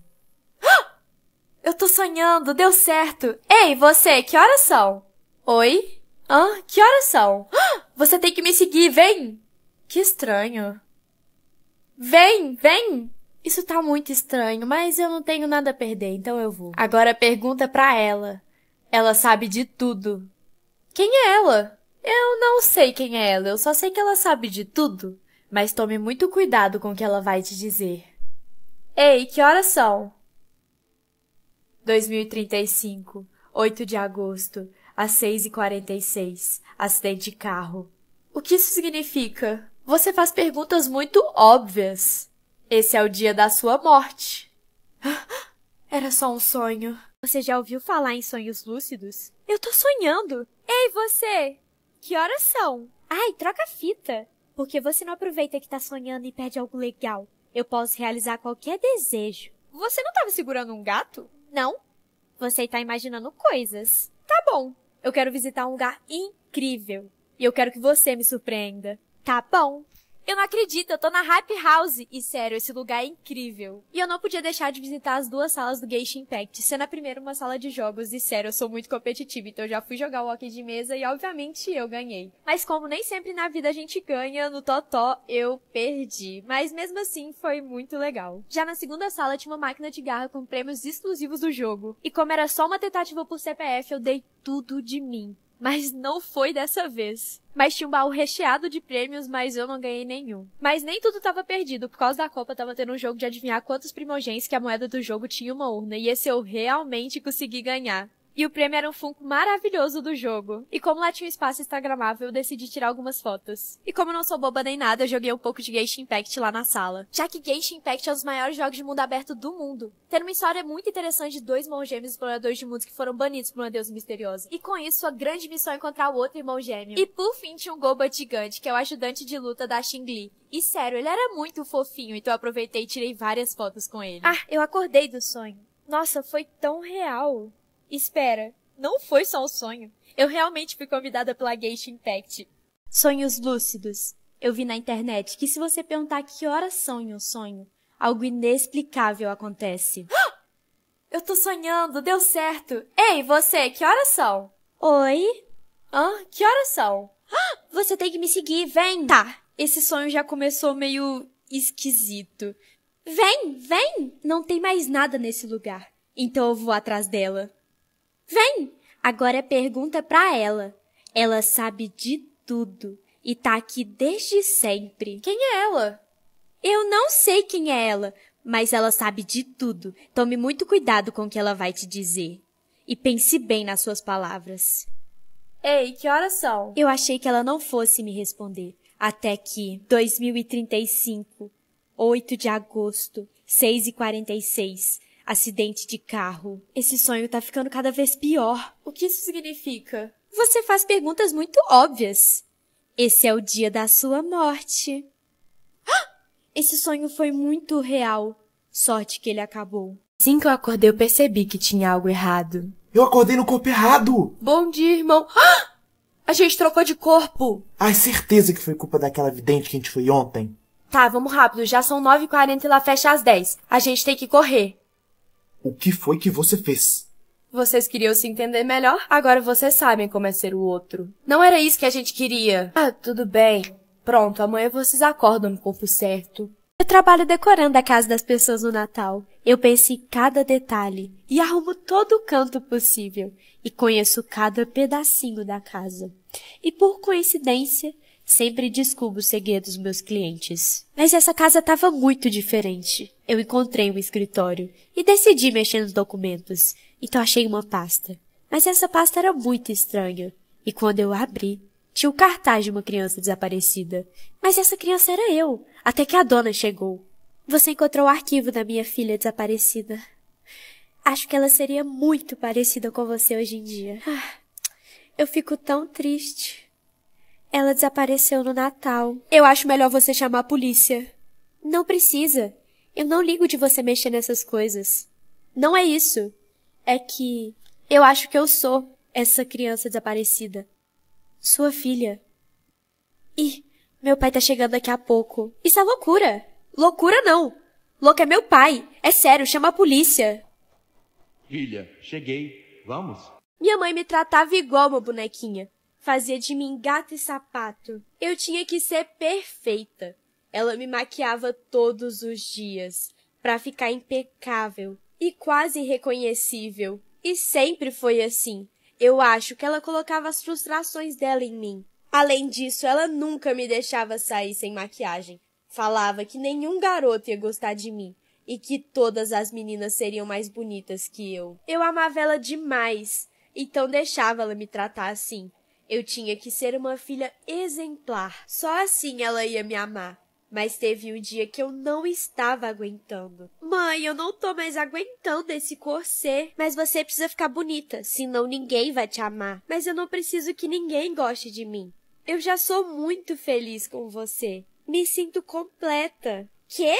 Eu tô sonhando, deu certo. Ei, você, que horas são? Oi? Hã? Que horas são? Você tem que me seguir, vem! Que estranho. Vem, vem! Isso tá muito estranho, mas eu não tenho nada a perder, então eu vou. Agora pergunta pra ela. Ela sabe de tudo. Quem é ela? Eu não sei quem é ela, eu só sei que ela sabe de tudo. Mas tome muito cuidado com o que ela vai te dizer. Ei, que horas são? 2035, 8 de agosto, às 6h46, acidente de carro. O que isso significa? Você faz perguntas muito óbvias. Esse é o dia da sua morte. Era só um sonho. Você já ouviu falar em sonhos lúcidos? Eu tô sonhando! Ei, você! Que horas são? Ai, troca a fita! Porque você não aproveita que tá sonhando e perde algo legal. Eu posso realizar qualquer desejo. Você não tava segurando um gato? Não. Você tá imaginando coisas. Tá bom. Eu quero visitar um lugar incrível. E eu quero que você me surpreenda. Tá bom. Eu não acredito, eu tô na Hype House. E sério, esse lugar é incrível. E eu não podia deixar de visitar as duas salas do Geisha Impact, sendo a primeira uma sala de jogos, e sério, eu sou muito competitiva, então eu já fui jogar o hockey de mesa e obviamente eu ganhei. Mas como nem sempre na vida a gente ganha, no Totó eu perdi. Mas mesmo assim foi muito legal. Já na segunda sala tinha uma máquina de garra com prêmios exclusivos do jogo. E como era só uma tentativa por CPF, eu dei tudo de mim. Mas não foi dessa vez. Mas tinha um baú recheado de prêmios, mas eu não ganhei nenhum. Mas nem tudo estava perdido, por causa da Copa tava tendo um jogo de adivinhar quantos primogênitos que a moeda do jogo tinha uma urna, e esse eu realmente consegui ganhar. E o prêmio era um funko maravilhoso do jogo. E como lá tinha um espaço instagramável, eu decidi tirar algumas fotos. E como não sou boba nem nada, eu joguei um pouco de Genshin Impact lá na sala. Já que Genshin Impact é um dos maiores jogos de mundo aberto do mundo, tendo uma história muito interessante de dois irmãos gêmeos exploradores de mundos que foram banidos por uma deusa misteriosa. E com isso, sua grande missão é encontrar o outro irmão gêmeo. E por fim, tinha um Goba gigante, que é o ajudante de luta da Xingli. E sério, ele era muito fofinho, então eu aproveitei e tirei várias fotos com ele. Ah, eu acordei do sonho. Nossa, foi tão real. Espera, não foi só um sonho. Eu realmente fui convidada pela Geisha Impact. Sonhos lúcidos. Eu vi na internet que se você perguntar que horas são em um sonho, algo inexplicável acontece. Eu tô sonhando, deu certo. Ei, você, que horas são? Oi? Hã? Que horas são? Você tem que me seguir, vem! Tá, esse sonho já começou meio esquisito. Vem, vem! Não tem mais nada nesse lugar. Então eu vou atrás dela. Vem! Agora é pergunta pra ela. Ela sabe de tudo e tá aqui desde sempre. Quem é ela? Eu não sei quem é ela, mas ela sabe de tudo. Tome muito cuidado com o que ela vai te dizer. E pense bem nas suas palavras. Ei, que horas são? Eu achei que ela não fosse me responder. Até que 2035, 8 de agosto, 6h46 acidente de carro. Esse sonho tá ficando cada vez pior. O que isso significa? Você faz perguntas muito óbvias. Esse é o dia da sua morte. Ah! Esse sonho foi muito real. Sorte que ele acabou. Assim que eu acordei, eu percebi que tinha algo errado. Eu acordei no corpo errado! Bom dia, irmão. Ah! A gente trocou de corpo! Ai, certeza que foi culpa daquela vidente que a gente foi ontem. Tá, vamos rápido. Já são 9h40 e lá fecha às 10. A gente tem que correr. O que foi que você fez? Vocês queriam se entender melhor, agora vocês sabem como é ser o outro. Não era isso que a gente queria. Ah, tudo bem. Pronto, amanhã vocês acordam no corpo certo. Eu trabalho decorando a casa das pessoas no Natal. Eu penso em cada detalhe e arrumo todo o canto possível e conheço cada pedacinho da casa. E por coincidência, sempre descubro o segredo dos meus clientes. Mas essa casa estava muito diferente eu encontrei um escritório e decidi mexer nos documentos, então achei uma pasta. Mas essa pasta era muito estranha, e quando eu abri, tinha o um cartaz de uma criança desaparecida. Mas essa criança era eu, até que a dona chegou. Você encontrou o arquivo da minha filha desaparecida. Acho que ela seria muito parecida com você hoje em dia. Ah, eu fico tão triste. Ela desapareceu no Natal. Eu acho melhor você chamar a polícia. Não precisa. Eu não ligo de você mexer nessas coisas. Não é isso. É que eu acho que eu sou essa criança desaparecida. Sua filha. Ih, meu pai tá chegando daqui a pouco. Isso é loucura. Loucura não. Louco é meu pai. É sério, chama a polícia. Filha, cheguei. Vamos? Minha mãe me tratava igual uma bonequinha. Fazia de mim gato e sapato. Eu tinha que ser perfeita. Ela me maquiava todos os dias para ficar impecável e quase irreconhecível. E sempre foi assim. Eu acho que ela colocava as frustrações dela em mim. Além disso, ela nunca me deixava sair sem maquiagem. Falava que nenhum garoto ia gostar de mim e que todas as meninas seriam mais bonitas que eu. Eu amava ela demais, então deixava ela me tratar assim. Eu tinha que ser uma filha exemplar. Só assim ela ia me amar. Mas teve um dia que eu não estava aguentando. Mãe, eu não tô mais aguentando esse corset. Mas você precisa ficar bonita, senão ninguém vai te amar. Mas eu não preciso que ninguém goste de mim. Eu já sou muito feliz com você. Me sinto completa. Quê?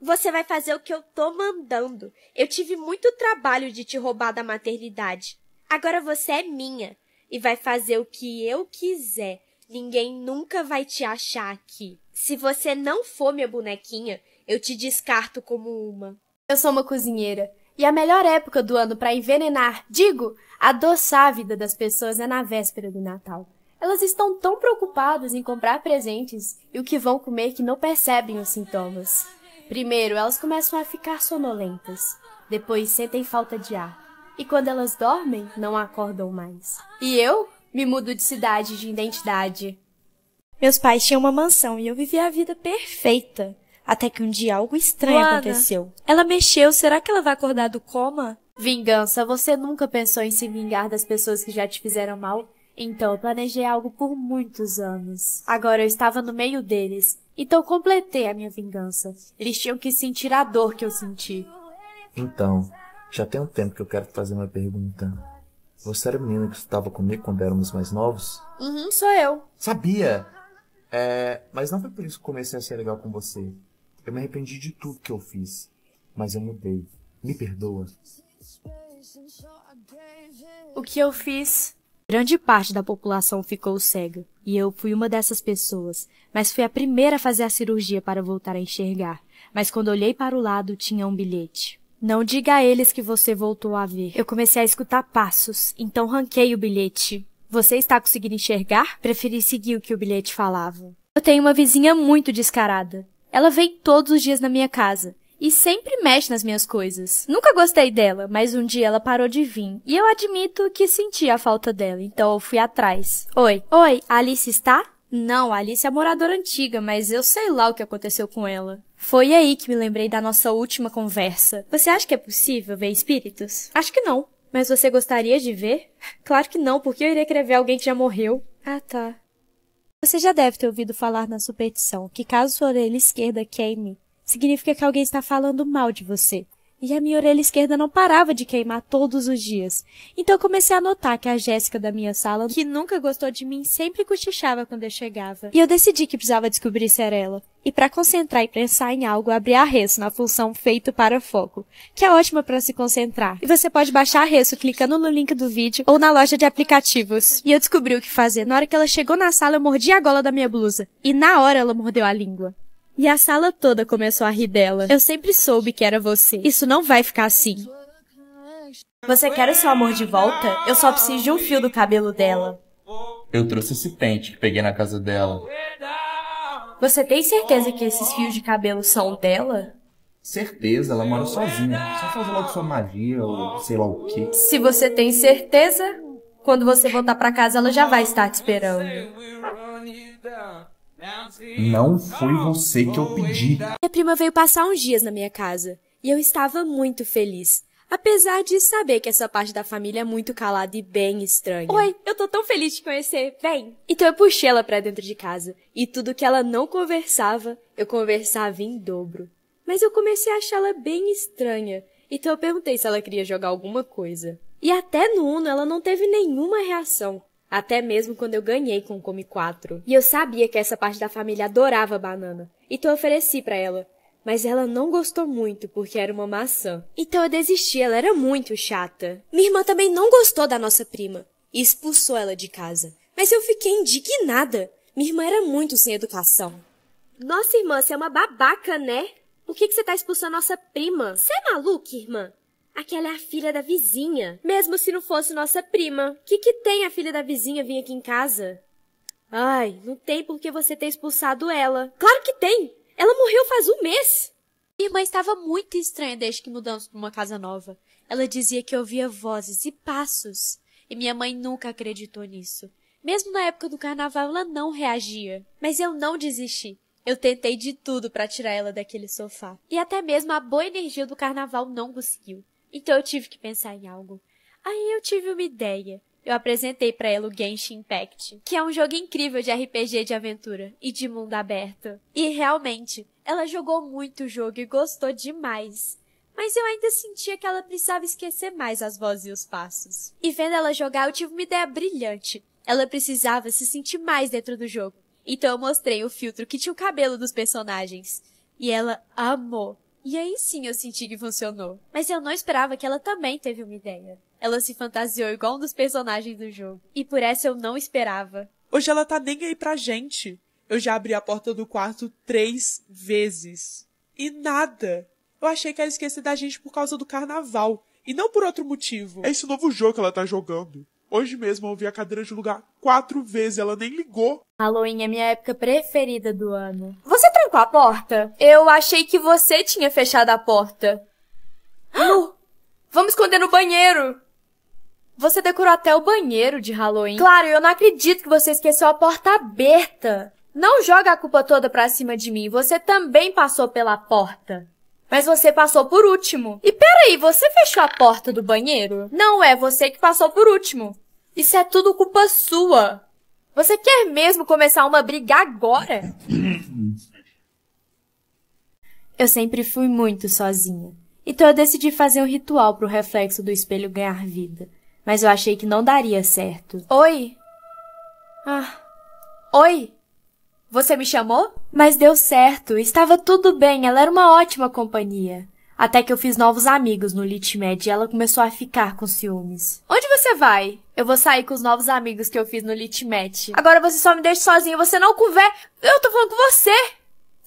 Você vai fazer o que eu tô mandando. Eu tive muito trabalho de te roubar da maternidade. Agora você é minha e vai fazer o que eu quiser. Ninguém nunca vai te achar aqui. Se você não for minha bonequinha, eu te descarto como uma. Eu sou uma cozinheira. E a melhor época do ano para envenenar, digo, adoçar a vida das pessoas é na véspera do Natal. Elas estão tão preocupadas em comprar presentes e o que vão comer que não percebem os sintomas. Primeiro, elas começam a ficar sonolentas. Depois, sentem falta de ar. E quando elas dormem, não acordam mais. E eu me mudo de cidade de identidade. Meus pais tinham uma mansão e eu vivia a vida perfeita. Até que um dia algo estranho Luana, aconteceu. Ela mexeu, será que ela vai acordar do coma? Vingança, você nunca pensou em se vingar das pessoas que já te fizeram mal? Então, eu planejei algo por muitos anos. Agora eu estava no meio deles, então completei a minha vingança. Eles tinham que sentir a dor que eu senti. Então, já tem um tempo que eu quero te fazer uma pergunta. Você era a menina que estava comigo quando éramos mais novos? Uhum, sou eu. Sabia! É, mas não foi por isso que comecei a ser legal com você. Eu me arrependi de tudo que eu fiz. Mas eu mudei. Me perdoa. O que eu fiz? Grande parte da população ficou cega. E eu fui uma dessas pessoas. Mas fui a primeira a fazer a cirurgia para voltar a enxergar. Mas quando olhei para o lado, tinha um bilhete. Não diga a eles que você voltou a ver. Eu comecei a escutar passos, então ranquei o bilhete você está conseguindo enxergar? Preferi seguir o que o bilhete falava. Eu tenho uma vizinha muito descarada. Ela vem todos os dias na minha casa e sempre mexe nas minhas coisas. Nunca gostei dela, mas um dia ela parou de vir e eu admito que senti a falta dela, então eu fui atrás. Oi, oi, Alice está? Não, Alice é moradora antiga, mas eu sei lá o que aconteceu com ela. Foi aí que me lembrei da nossa última conversa. Você acha que é possível ver espíritos? Acho que não. Mas você gostaria de ver? Claro que não, porque eu iria querer ver alguém que já morreu. Ah, tá. Você já deve ter ouvido falar na superstição que caso sua orelha esquerda queime, significa que alguém está falando mal de você e a minha orelha esquerda não parava de queimar todos os dias. Então comecei a notar que a Jéssica da minha sala, que nunca gostou de mim, sempre cochichava quando eu chegava. E eu decidi que precisava descobrir se era ela. E para concentrar e pensar em algo, abri a Arreço na função Feito para Foco, que é ótima para se concentrar. E você pode baixar a Arreço clicando no link do vídeo ou na loja de aplicativos. E eu descobri o que fazer. Na hora que ela chegou na sala, eu mordi a gola da minha blusa. E na hora ela mordeu a língua. E a sala toda começou a rir dela. Eu sempre soube que era você. Isso não vai ficar assim. Você quer o seu amor de volta? Eu só preciso de um fio do cabelo dela. Eu trouxe esse pente que peguei na casa dela. Você tem certeza que esses fios de cabelo são dela? Certeza, ela mora sozinha. Só faz logo sua magia ou sei lá o quê. Se você tem certeza, quando você voltar para casa ela já vai estar te esperando. Não foi você que eu pedi. Minha prima veio passar uns dias na minha casa e eu estava muito feliz. Apesar de saber que essa parte da família é muito calada e bem estranha. Oi, eu tô tão feliz de te conhecer, vem! Então eu puxei ela pra dentro de casa, e tudo que ela não conversava, eu conversava em dobro. Mas eu comecei a achá-la bem estranha, então eu perguntei se ela queria jogar alguma coisa. E até no Uno ela não teve nenhuma reação até mesmo quando eu ganhei com o Come 4. E eu sabia que essa parte da família adorava banana, então eu ofereci para ela. Mas ela não gostou muito, porque era uma maçã. Então eu desisti, ela era muito chata. Minha irmã também não gostou da nossa prima e expulsou ela de casa. Mas eu fiquei indignada. Minha irmã era muito sem educação. Nossa, irmã, você é uma babaca, né? Por que, que você tá expulsando nossa prima? Você é maluca, irmã? Aquela é a filha da vizinha, mesmo se não fosse nossa prima. Que que tem a filha da vizinha vir aqui em casa? Ai, não tem por que você ter expulsado ela. Claro que tem! Ela morreu faz um mês! Minha irmã estava muito estranha desde que mudamos para uma casa nova. Ela dizia que ouvia vozes e passos. E minha mãe nunca acreditou nisso. Mesmo na época do carnaval, ela não reagia. Mas eu não desisti. Eu tentei de tudo para tirar ela daquele sofá. E até mesmo a boa energia do carnaval não conseguiu. Então eu tive que pensar em algo. Aí eu tive uma ideia. Eu apresentei para ela o Genshin Impact, que é um jogo incrível de RPG de aventura e de mundo aberto. E realmente, ela jogou muito o jogo e gostou demais. Mas eu ainda sentia que ela precisava esquecer mais as vozes e os passos. E vendo ela jogar, eu tive uma ideia brilhante. Ela precisava se sentir mais dentro do jogo. Então eu mostrei o filtro que tinha o cabelo dos personagens. E ela amou. E aí sim eu senti que funcionou. Mas eu não esperava que ela também teve uma ideia. Ela se fantasiou igual um dos personagens do jogo. E por essa eu não esperava. Hoje ela tá nem aí pra gente. Eu já abri a porta do quarto três vezes. E nada. Eu achei que ela esqueceu da gente por causa do carnaval. E não por outro motivo. É esse novo jogo que ela tá jogando. Hoje mesmo eu ouvi a cadeira de lugar quatro vezes, ela nem ligou. Halloween é minha época preferida do ano. Você com a porta? Eu achei que você tinha fechado a porta. Lu, vamos esconder no banheiro. Você decorou até o banheiro de Halloween. Claro, eu não acredito que você esqueceu a porta aberta. Não joga a culpa toda pra cima de mim. Você também passou pela porta. Mas você passou por último. E peraí, você fechou a porta do banheiro? Não é você que passou por último. Isso é tudo culpa sua. Você quer mesmo começar uma briga agora? Eu sempre fui muito sozinha. Então eu decidi fazer um ritual para o reflexo do espelho ganhar vida. Mas eu achei que não daria certo. Oi? Ah. Oi? Você me chamou? Mas deu certo. Estava tudo bem. Ela era uma ótima companhia. Até que eu fiz novos amigos no Litmed e ela começou a ficar com ciúmes. Onde você vai? Eu vou sair com os novos amigos que eu fiz no Litmet. Agora você só me deixa sozinha, você não conversa. Eu tô falando com você!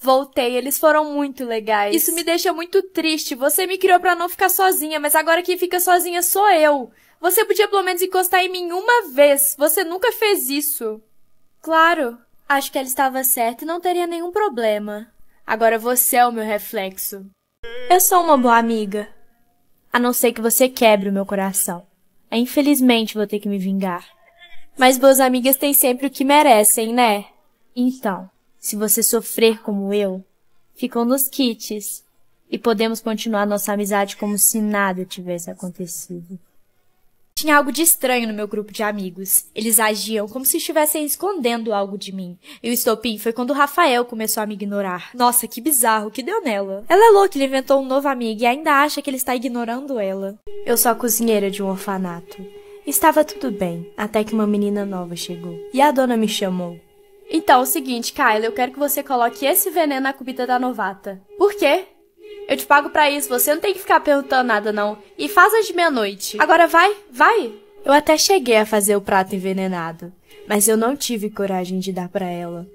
Voltei, eles foram muito legais. Isso me deixa muito triste. Você me criou para não ficar sozinha, mas agora quem fica sozinha sou eu. Você podia pelo menos encostar em mim uma vez. Você nunca fez isso. Claro, acho que ela estava certa e não teria nenhum problema. Agora você é o meu reflexo. Eu sou uma boa amiga. A não ser que você quebre o meu coração. infelizmente vou ter que me vingar. Mas boas amigas têm sempre o que merecem, né? Então, se você sofrer como eu, ficam nos kits e podemos continuar nossa amizade como se nada tivesse acontecido. Tinha algo de estranho no meu grupo de amigos. Eles agiam como se estivessem escondendo algo de mim. E o estopim foi quando o Rafael começou a me ignorar. Nossa, que bizarro, que deu nela. Ela é louca, ele inventou um novo amigo e ainda acha que ele está ignorando ela. Eu sou a cozinheira de um orfanato. Estava tudo bem, até que uma menina nova chegou. E a dona me chamou. Então, é o seguinte, Kyle, eu quero que você coloque esse veneno na comida da novata. Por quê? Eu te pago para isso, você não tem que ficar perguntando nada, não. E faz as de meia-noite. Agora vai, vai! Eu até cheguei a fazer o prato envenenado, mas eu não tive coragem de dar para ela.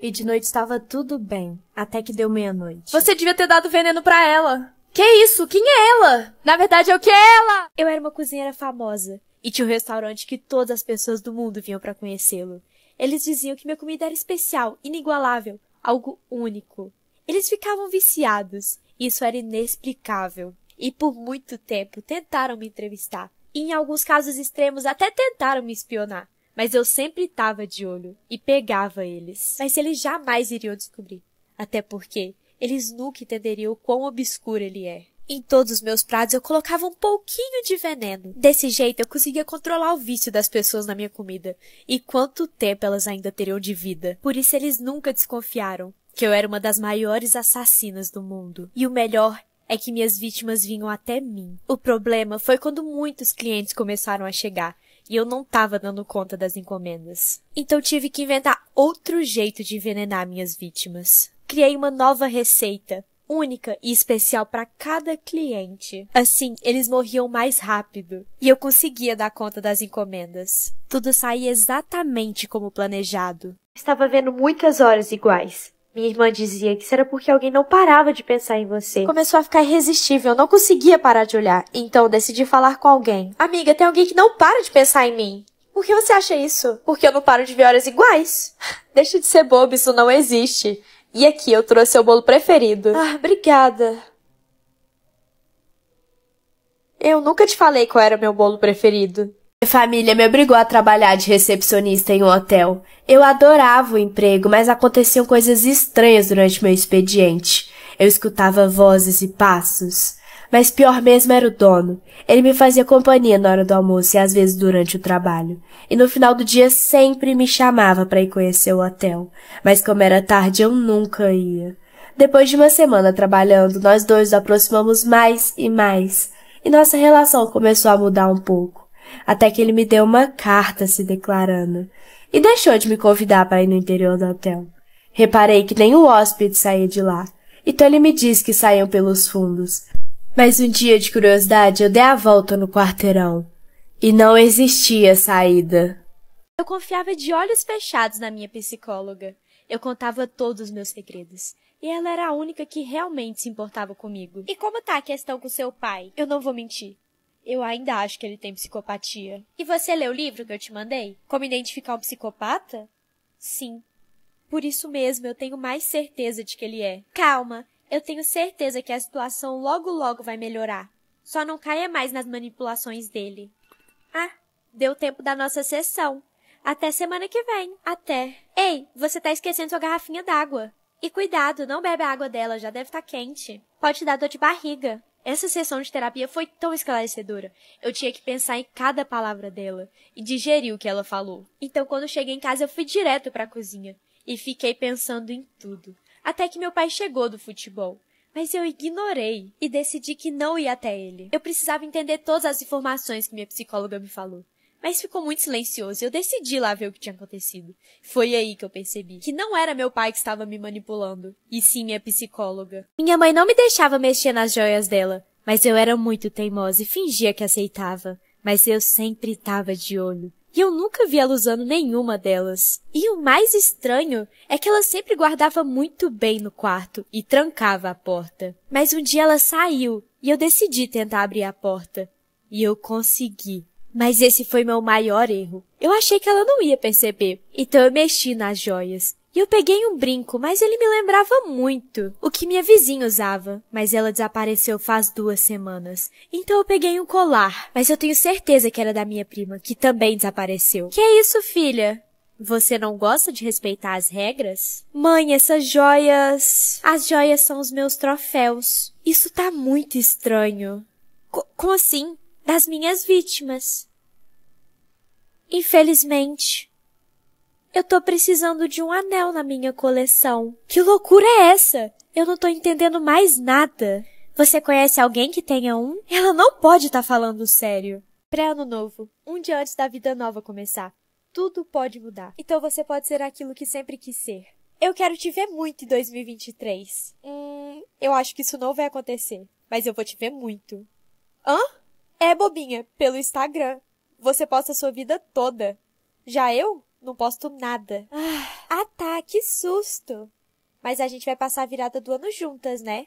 E de noite estava tudo bem, até que deu meia-noite. Você devia ter dado veneno para ela. Que isso? Quem é ela? Na verdade, é o que é ela? Eu era uma cozinheira famosa e tinha um restaurante que todas as pessoas do mundo vinham para conhecê-lo. Eles diziam que minha comida era especial, inigualável, algo único. Eles ficavam viciados. Isso era inexplicável. E por muito tempo tentaram me entrevistar. E em alguns casos extremos até tentaram me espionar. Mas eu sempre estava de olho e pegava eles. Mas eles jamais iriam descobrir. Até porque eles nunca entenderiam o quão obscuro ele é. Em todos os meus pratos eu colocava um pouquinho de veneno. Desse jeito eu conseguia controlar o vício das pessoas na minha comida. E quanto tempo elas ainda teriam de vida. Por isso eles nunca desconfiaram que eu era uma das maiores assassinas do mundo. E o melhor é que minhas vítimas vinham até mim. O problema foi quando muitos clientes começaram a chegar e eu não estava dando conta das encomendas. Então tive que inventar outro jeito de envenenar minhas vítimas. Criei uma nova receita única e especial para cada cliente. Assim, eles morriam mais rápido e eu conseguia dar conta das encomendas. Tudo saía exatamente como planejado. Estava vendo muitas horas iguais. Minha irmã dizia que isso era porque alguém não parava de pensar em você. Começou a ficar irresistível, eu não conseguia parar de olhar. Então decidi falar com alguém. Amiga, tem alguém que não para de pensar em mim. Por que você acha isso? Porque eu não paro de ver horas iguais. Deixa de ser bobo, isso não existe. E aqui eu trouxe seu bolo preferido. Ah, obrigada. Eu nunca te falei qual era meu bolo preferido. Minha família me obrigou a trabalhar de recepcionista em um hotel. Eu adorava o emprego, mas aconteciam coisas estranhas durante meu expediente. Eu escutava vozes e passos. Mas pior mesmo era o dono. Ele me fazia companhia na hora do almoço e às vezes durante o trabalho. E no final do dia sempre me chamava para ir conhecer o hotel. Mas como era tarde, eu nunca ia. Depois de uma semana trabalhando, nós dois nos aproximamos mais e mais. E nossa relação começou a mudar um pouco. Até que ele me deu uma carta se declarando. E deixou de me convidar para ir no interior do hotel. Reparei que nenhum hóspede saía de lá. Então ele me disse que saiam pelos fundos. Mas um dia de curiosidade eu dei a volta no quarteirão. E não existia saída. Eu confiava de olhos fechados na minha psicóloga. Eu contava todos os meus segredos. E ela era a única que realmente se importava comigo. E como tá a questão com seu pai? Eu não vou mentir. Eu ainda acho que ele tem psicopatia. E você leu o livro que eu te mandei? Como identificar um psicopata? Sim. Por isso mesmo eu tenho mais certeza de que ele é. Calma, eu tenho certeza que a situação logo logo vai melhorar. Só não caia mais nas manipulações dele. Ah, deu tempo da nossa sessão. Até semana que vem. Até. Ei, você tá esquecendo sua garrafinha d'água. E cuidado, não bebe a água dela, já deve estar tá quente. Pode dar dor de barriga. Essa sessão de terapia foi tão esclarecedora. Eu tinha que pensar em cada palavra dela e digerir o que ela falou. Então, quando cheguei em casa, eu fui direto para a cozinha e fiquei pensando em tudo até que meu pai chegou do futebol. Mas eu ignorei e decidi que não ia até ele. Eu precisava entender todas as informações que minha psicóloga me falou. Mas ficou muito silencioso e eu decidi lá ver o que tinha acontecido. Foi aí que eu percebi que não era meu pai que estava me manipulando, e sim minha psicóloga. Minha mãe não me deixava mexer nas joias dela, mas eu era muito teimosa e fingia que aceitava. Mas eu sempre estava de olho e eu nunca vi ela usando nenhuma delas. E o mais estranho é que ela sempre guardava muito bem no quarto e trancava a porta. Mas um dia ela saiu e eu decidi tentar abrir a porta. E eu consegui. Mas esse foi meu maior erro. Eu achei que ela não ia perceber, então eu mexi nas joias e eu peguei um brinco, mas ele me lembrava muito o que minha vizinha usava, mas ela desapareceu faz duas semanas. Então eu peguei um colar, mas eu tenho certeza que era da minha prima, que também desapareceu. Que é isso, filha? Você não gosta de respeitar as regras? Mãe, essas joias. As joias são os meus troféus. Isso tá muito estranho. C como assim? Das minhas vítimas. Infelizmente, eu tô precisando de um anel na minha coleção. Que loucura é essa? Eu não tô entendendo mais nada. Você conhece alguém que tenha um? Ela não pode estar tá falando sério. Pré-ano novo, um dia antes da vida nova começar. Tudo pode mudar. Então você pode ser aquilo que sempre quis ser. Eu quero te ver muito em 2023. Hum, eu acho que isso não vai acontecer. Mas eu vou te ver muito. Hã? É bobinha, pelo Instagram. Você posta sua vida toda. Já eu? não posto nada. Ah, tá, que susto! Mas a gente vai passar a virada do ano juntas, né?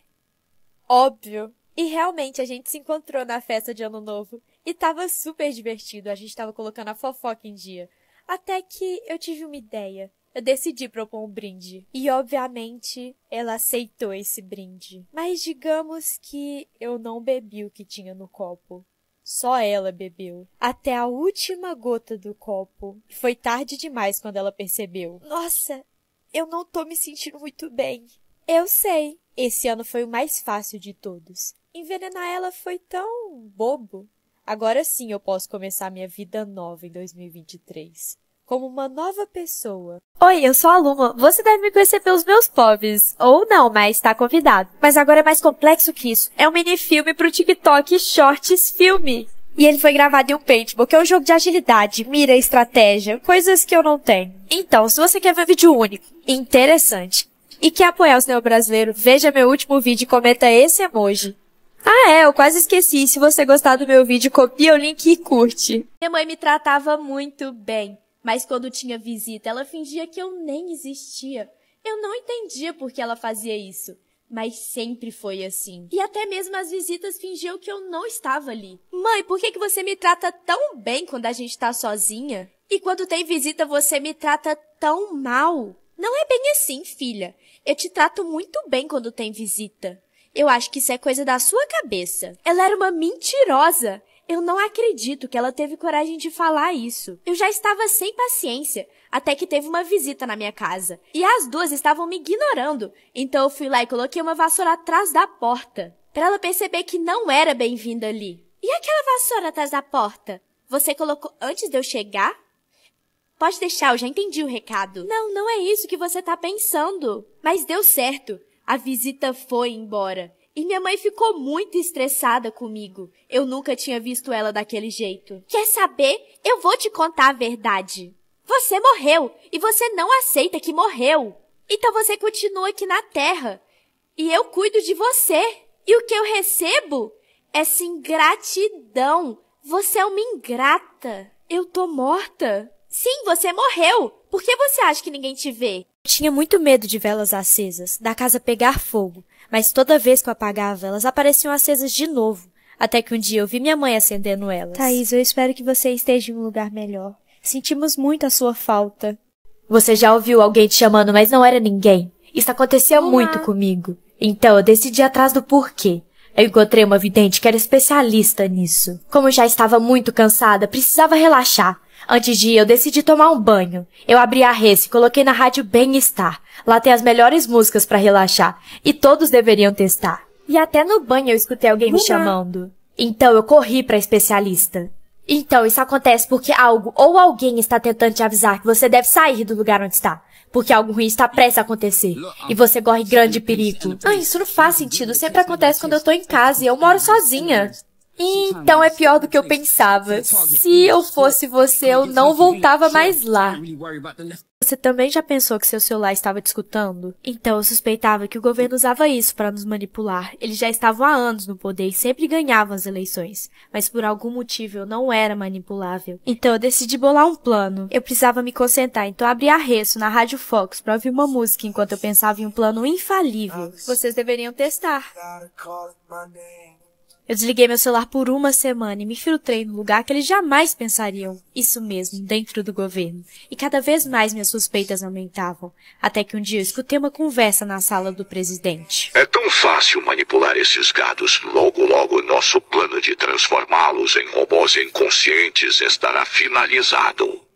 Óbvio! E realmente a gente se encontrou na festa de Ano Novo e tava super divertido, a gente tava colocando a fofoca em dia. Até que eu tive uma ideia. Eu decidi propor um brinde. E obviamente ela aceitou esse brinde. Mas digamos que eu não bebi o que tinha no copo. Só ela bebeu, até a última gota do copo. Foi tarde demais quando ela percebeu. Nossa, eu não tô me sentindo muito bem. Eu sei. Esse ano foi o mais fácil de todos. Envenenar ela foi tão bobo. Agora sim eu posso começar minha vida nova em 2023 como uma nova pessoa. Oi, eu sou a Luma. Você deve me conhecer pelos meus pobres. Ou não, mas tá convidado. Mas agora é mais complexo que isso. É um minifilme pro TikTok Shorts Filme. E ele foi gravado em um paintball, que é um jogo de agilidade, mira, estratégia, coisas que eu não tenho. Então, se você quer ver um vídeo único, interessante, e quer apoiar o cinema brasileiro, veja meu último vídeo e comenta esse emoji. Ah é, eu quase esqueci. Se você gostar do meu vídeo, copia o link e curte. Minha mãe me tratava muito bem. Mas quando tinha visita, ela fingia que eu nem existia. Eu não entendia por que ela fazia isso. Mas sempre foi assim. E até mesmo as visitas fingiam que eu não estava ali. Mãe, por que, que você me trata tão bem quando a gente está sozinha? E quando tem visita, você me trata tão mal? Não é bem assim, filha. Eu te trato muito bem quando tem visita. Eu acho que isso é coisa da sua cabeça. Ela era uma mentirosa. Eu não acredito que ela teve coragem de falar isso. Eu já estava sem paciência, até que teve uma visita na minha casa. E as duas estavam me ignorando, então eu fui lá e coloquei uma vassoura atrás da porta, para ela perceber que não era bem-vinda ali. E aquela vassoura atrás da porta? Você colocou antes de eu chegar? Pode deixar, eu já entendi o recado. Não, não é isso que você tá pensando. Mas deu certo. A visita foi embora. E minha mãe ficou muito estressada comigo. Eu nunca tinha visto ela daquele jeito. Quer saber? Eu vou te contar a verdade. Você morreu e você não aceita que morreu. Então você continua aqui na Terra. E eu cuido de você. E o que eu recebo? Essa é ingratidão. Você é uma ingrata. Eu tô morta. Sim, você morreu. Por que você acha que ninguém te vê? Eu tinha muito medo de velas acesas, da casa pegar fogo mas toda vez que eu apagava, elas apareciam acesas de novo, até que um dia eu vi minha mãe acendendo elas. Thaís, eu espero que você esteja em um lugar melhor. Sentimos muito a sua falta. Você já ouviu alguém te chamando, mas não era ninguém. Isso acontecia Olá. muito comigo. Então eu decidi atrás do porquê. Eu encontrei uma vidente que era especialista nisso. Como já estava muito cansada, precisava relaxar. Antes de ir, eu decidi tomar um banho. Eu abri a res e coloquei na rádio Bem-Estar, Lá tem as melhores músicas para relaxar e todos deveriam testar. E até no banho eu escutei alguém Uma. me chamando. Então eu corri para especialista. Então isso acontece porque algo ou alguém está tentando te avisar que você deve sair do lugar onde está, porque algo ruim está prestes a acontecer e você corre grande perigo. Ah, isso não faz sentido. Sempre acontece quando eu tô em casa e eu moro sozinha. Então é pior do que eu pensava. Se eu fosse você, eu não voltava mais lá. Você também já pensou que seu celular estava te escutando? Então eu suspeitava que o governo usava isso para nos manipular. Eles já estavam há anos no poder e sempre ganhavam as eleições, mas por algum motivo eu não era manipulável. Então eu decidi bolar um plano. Eu precisava me concentrar, então abri a Resso na Rádio Fox para ouvir uma música enquanto eu pensava em um plano infalível. Vocês deveriam testar. Eu desliguei meu celular por uma semana e me filtrei no lugar que eles jamais pensariam. Isso mesmo, dentro do governo. E cada vez mais minhas suspeitas aumentavam, até que um dia eu escutei uma conversa na sala do presidente. É tão fácil manipular esses gados. Logo, logo, nosso plano de transformá-los em robôs inconscientes estará finalizado.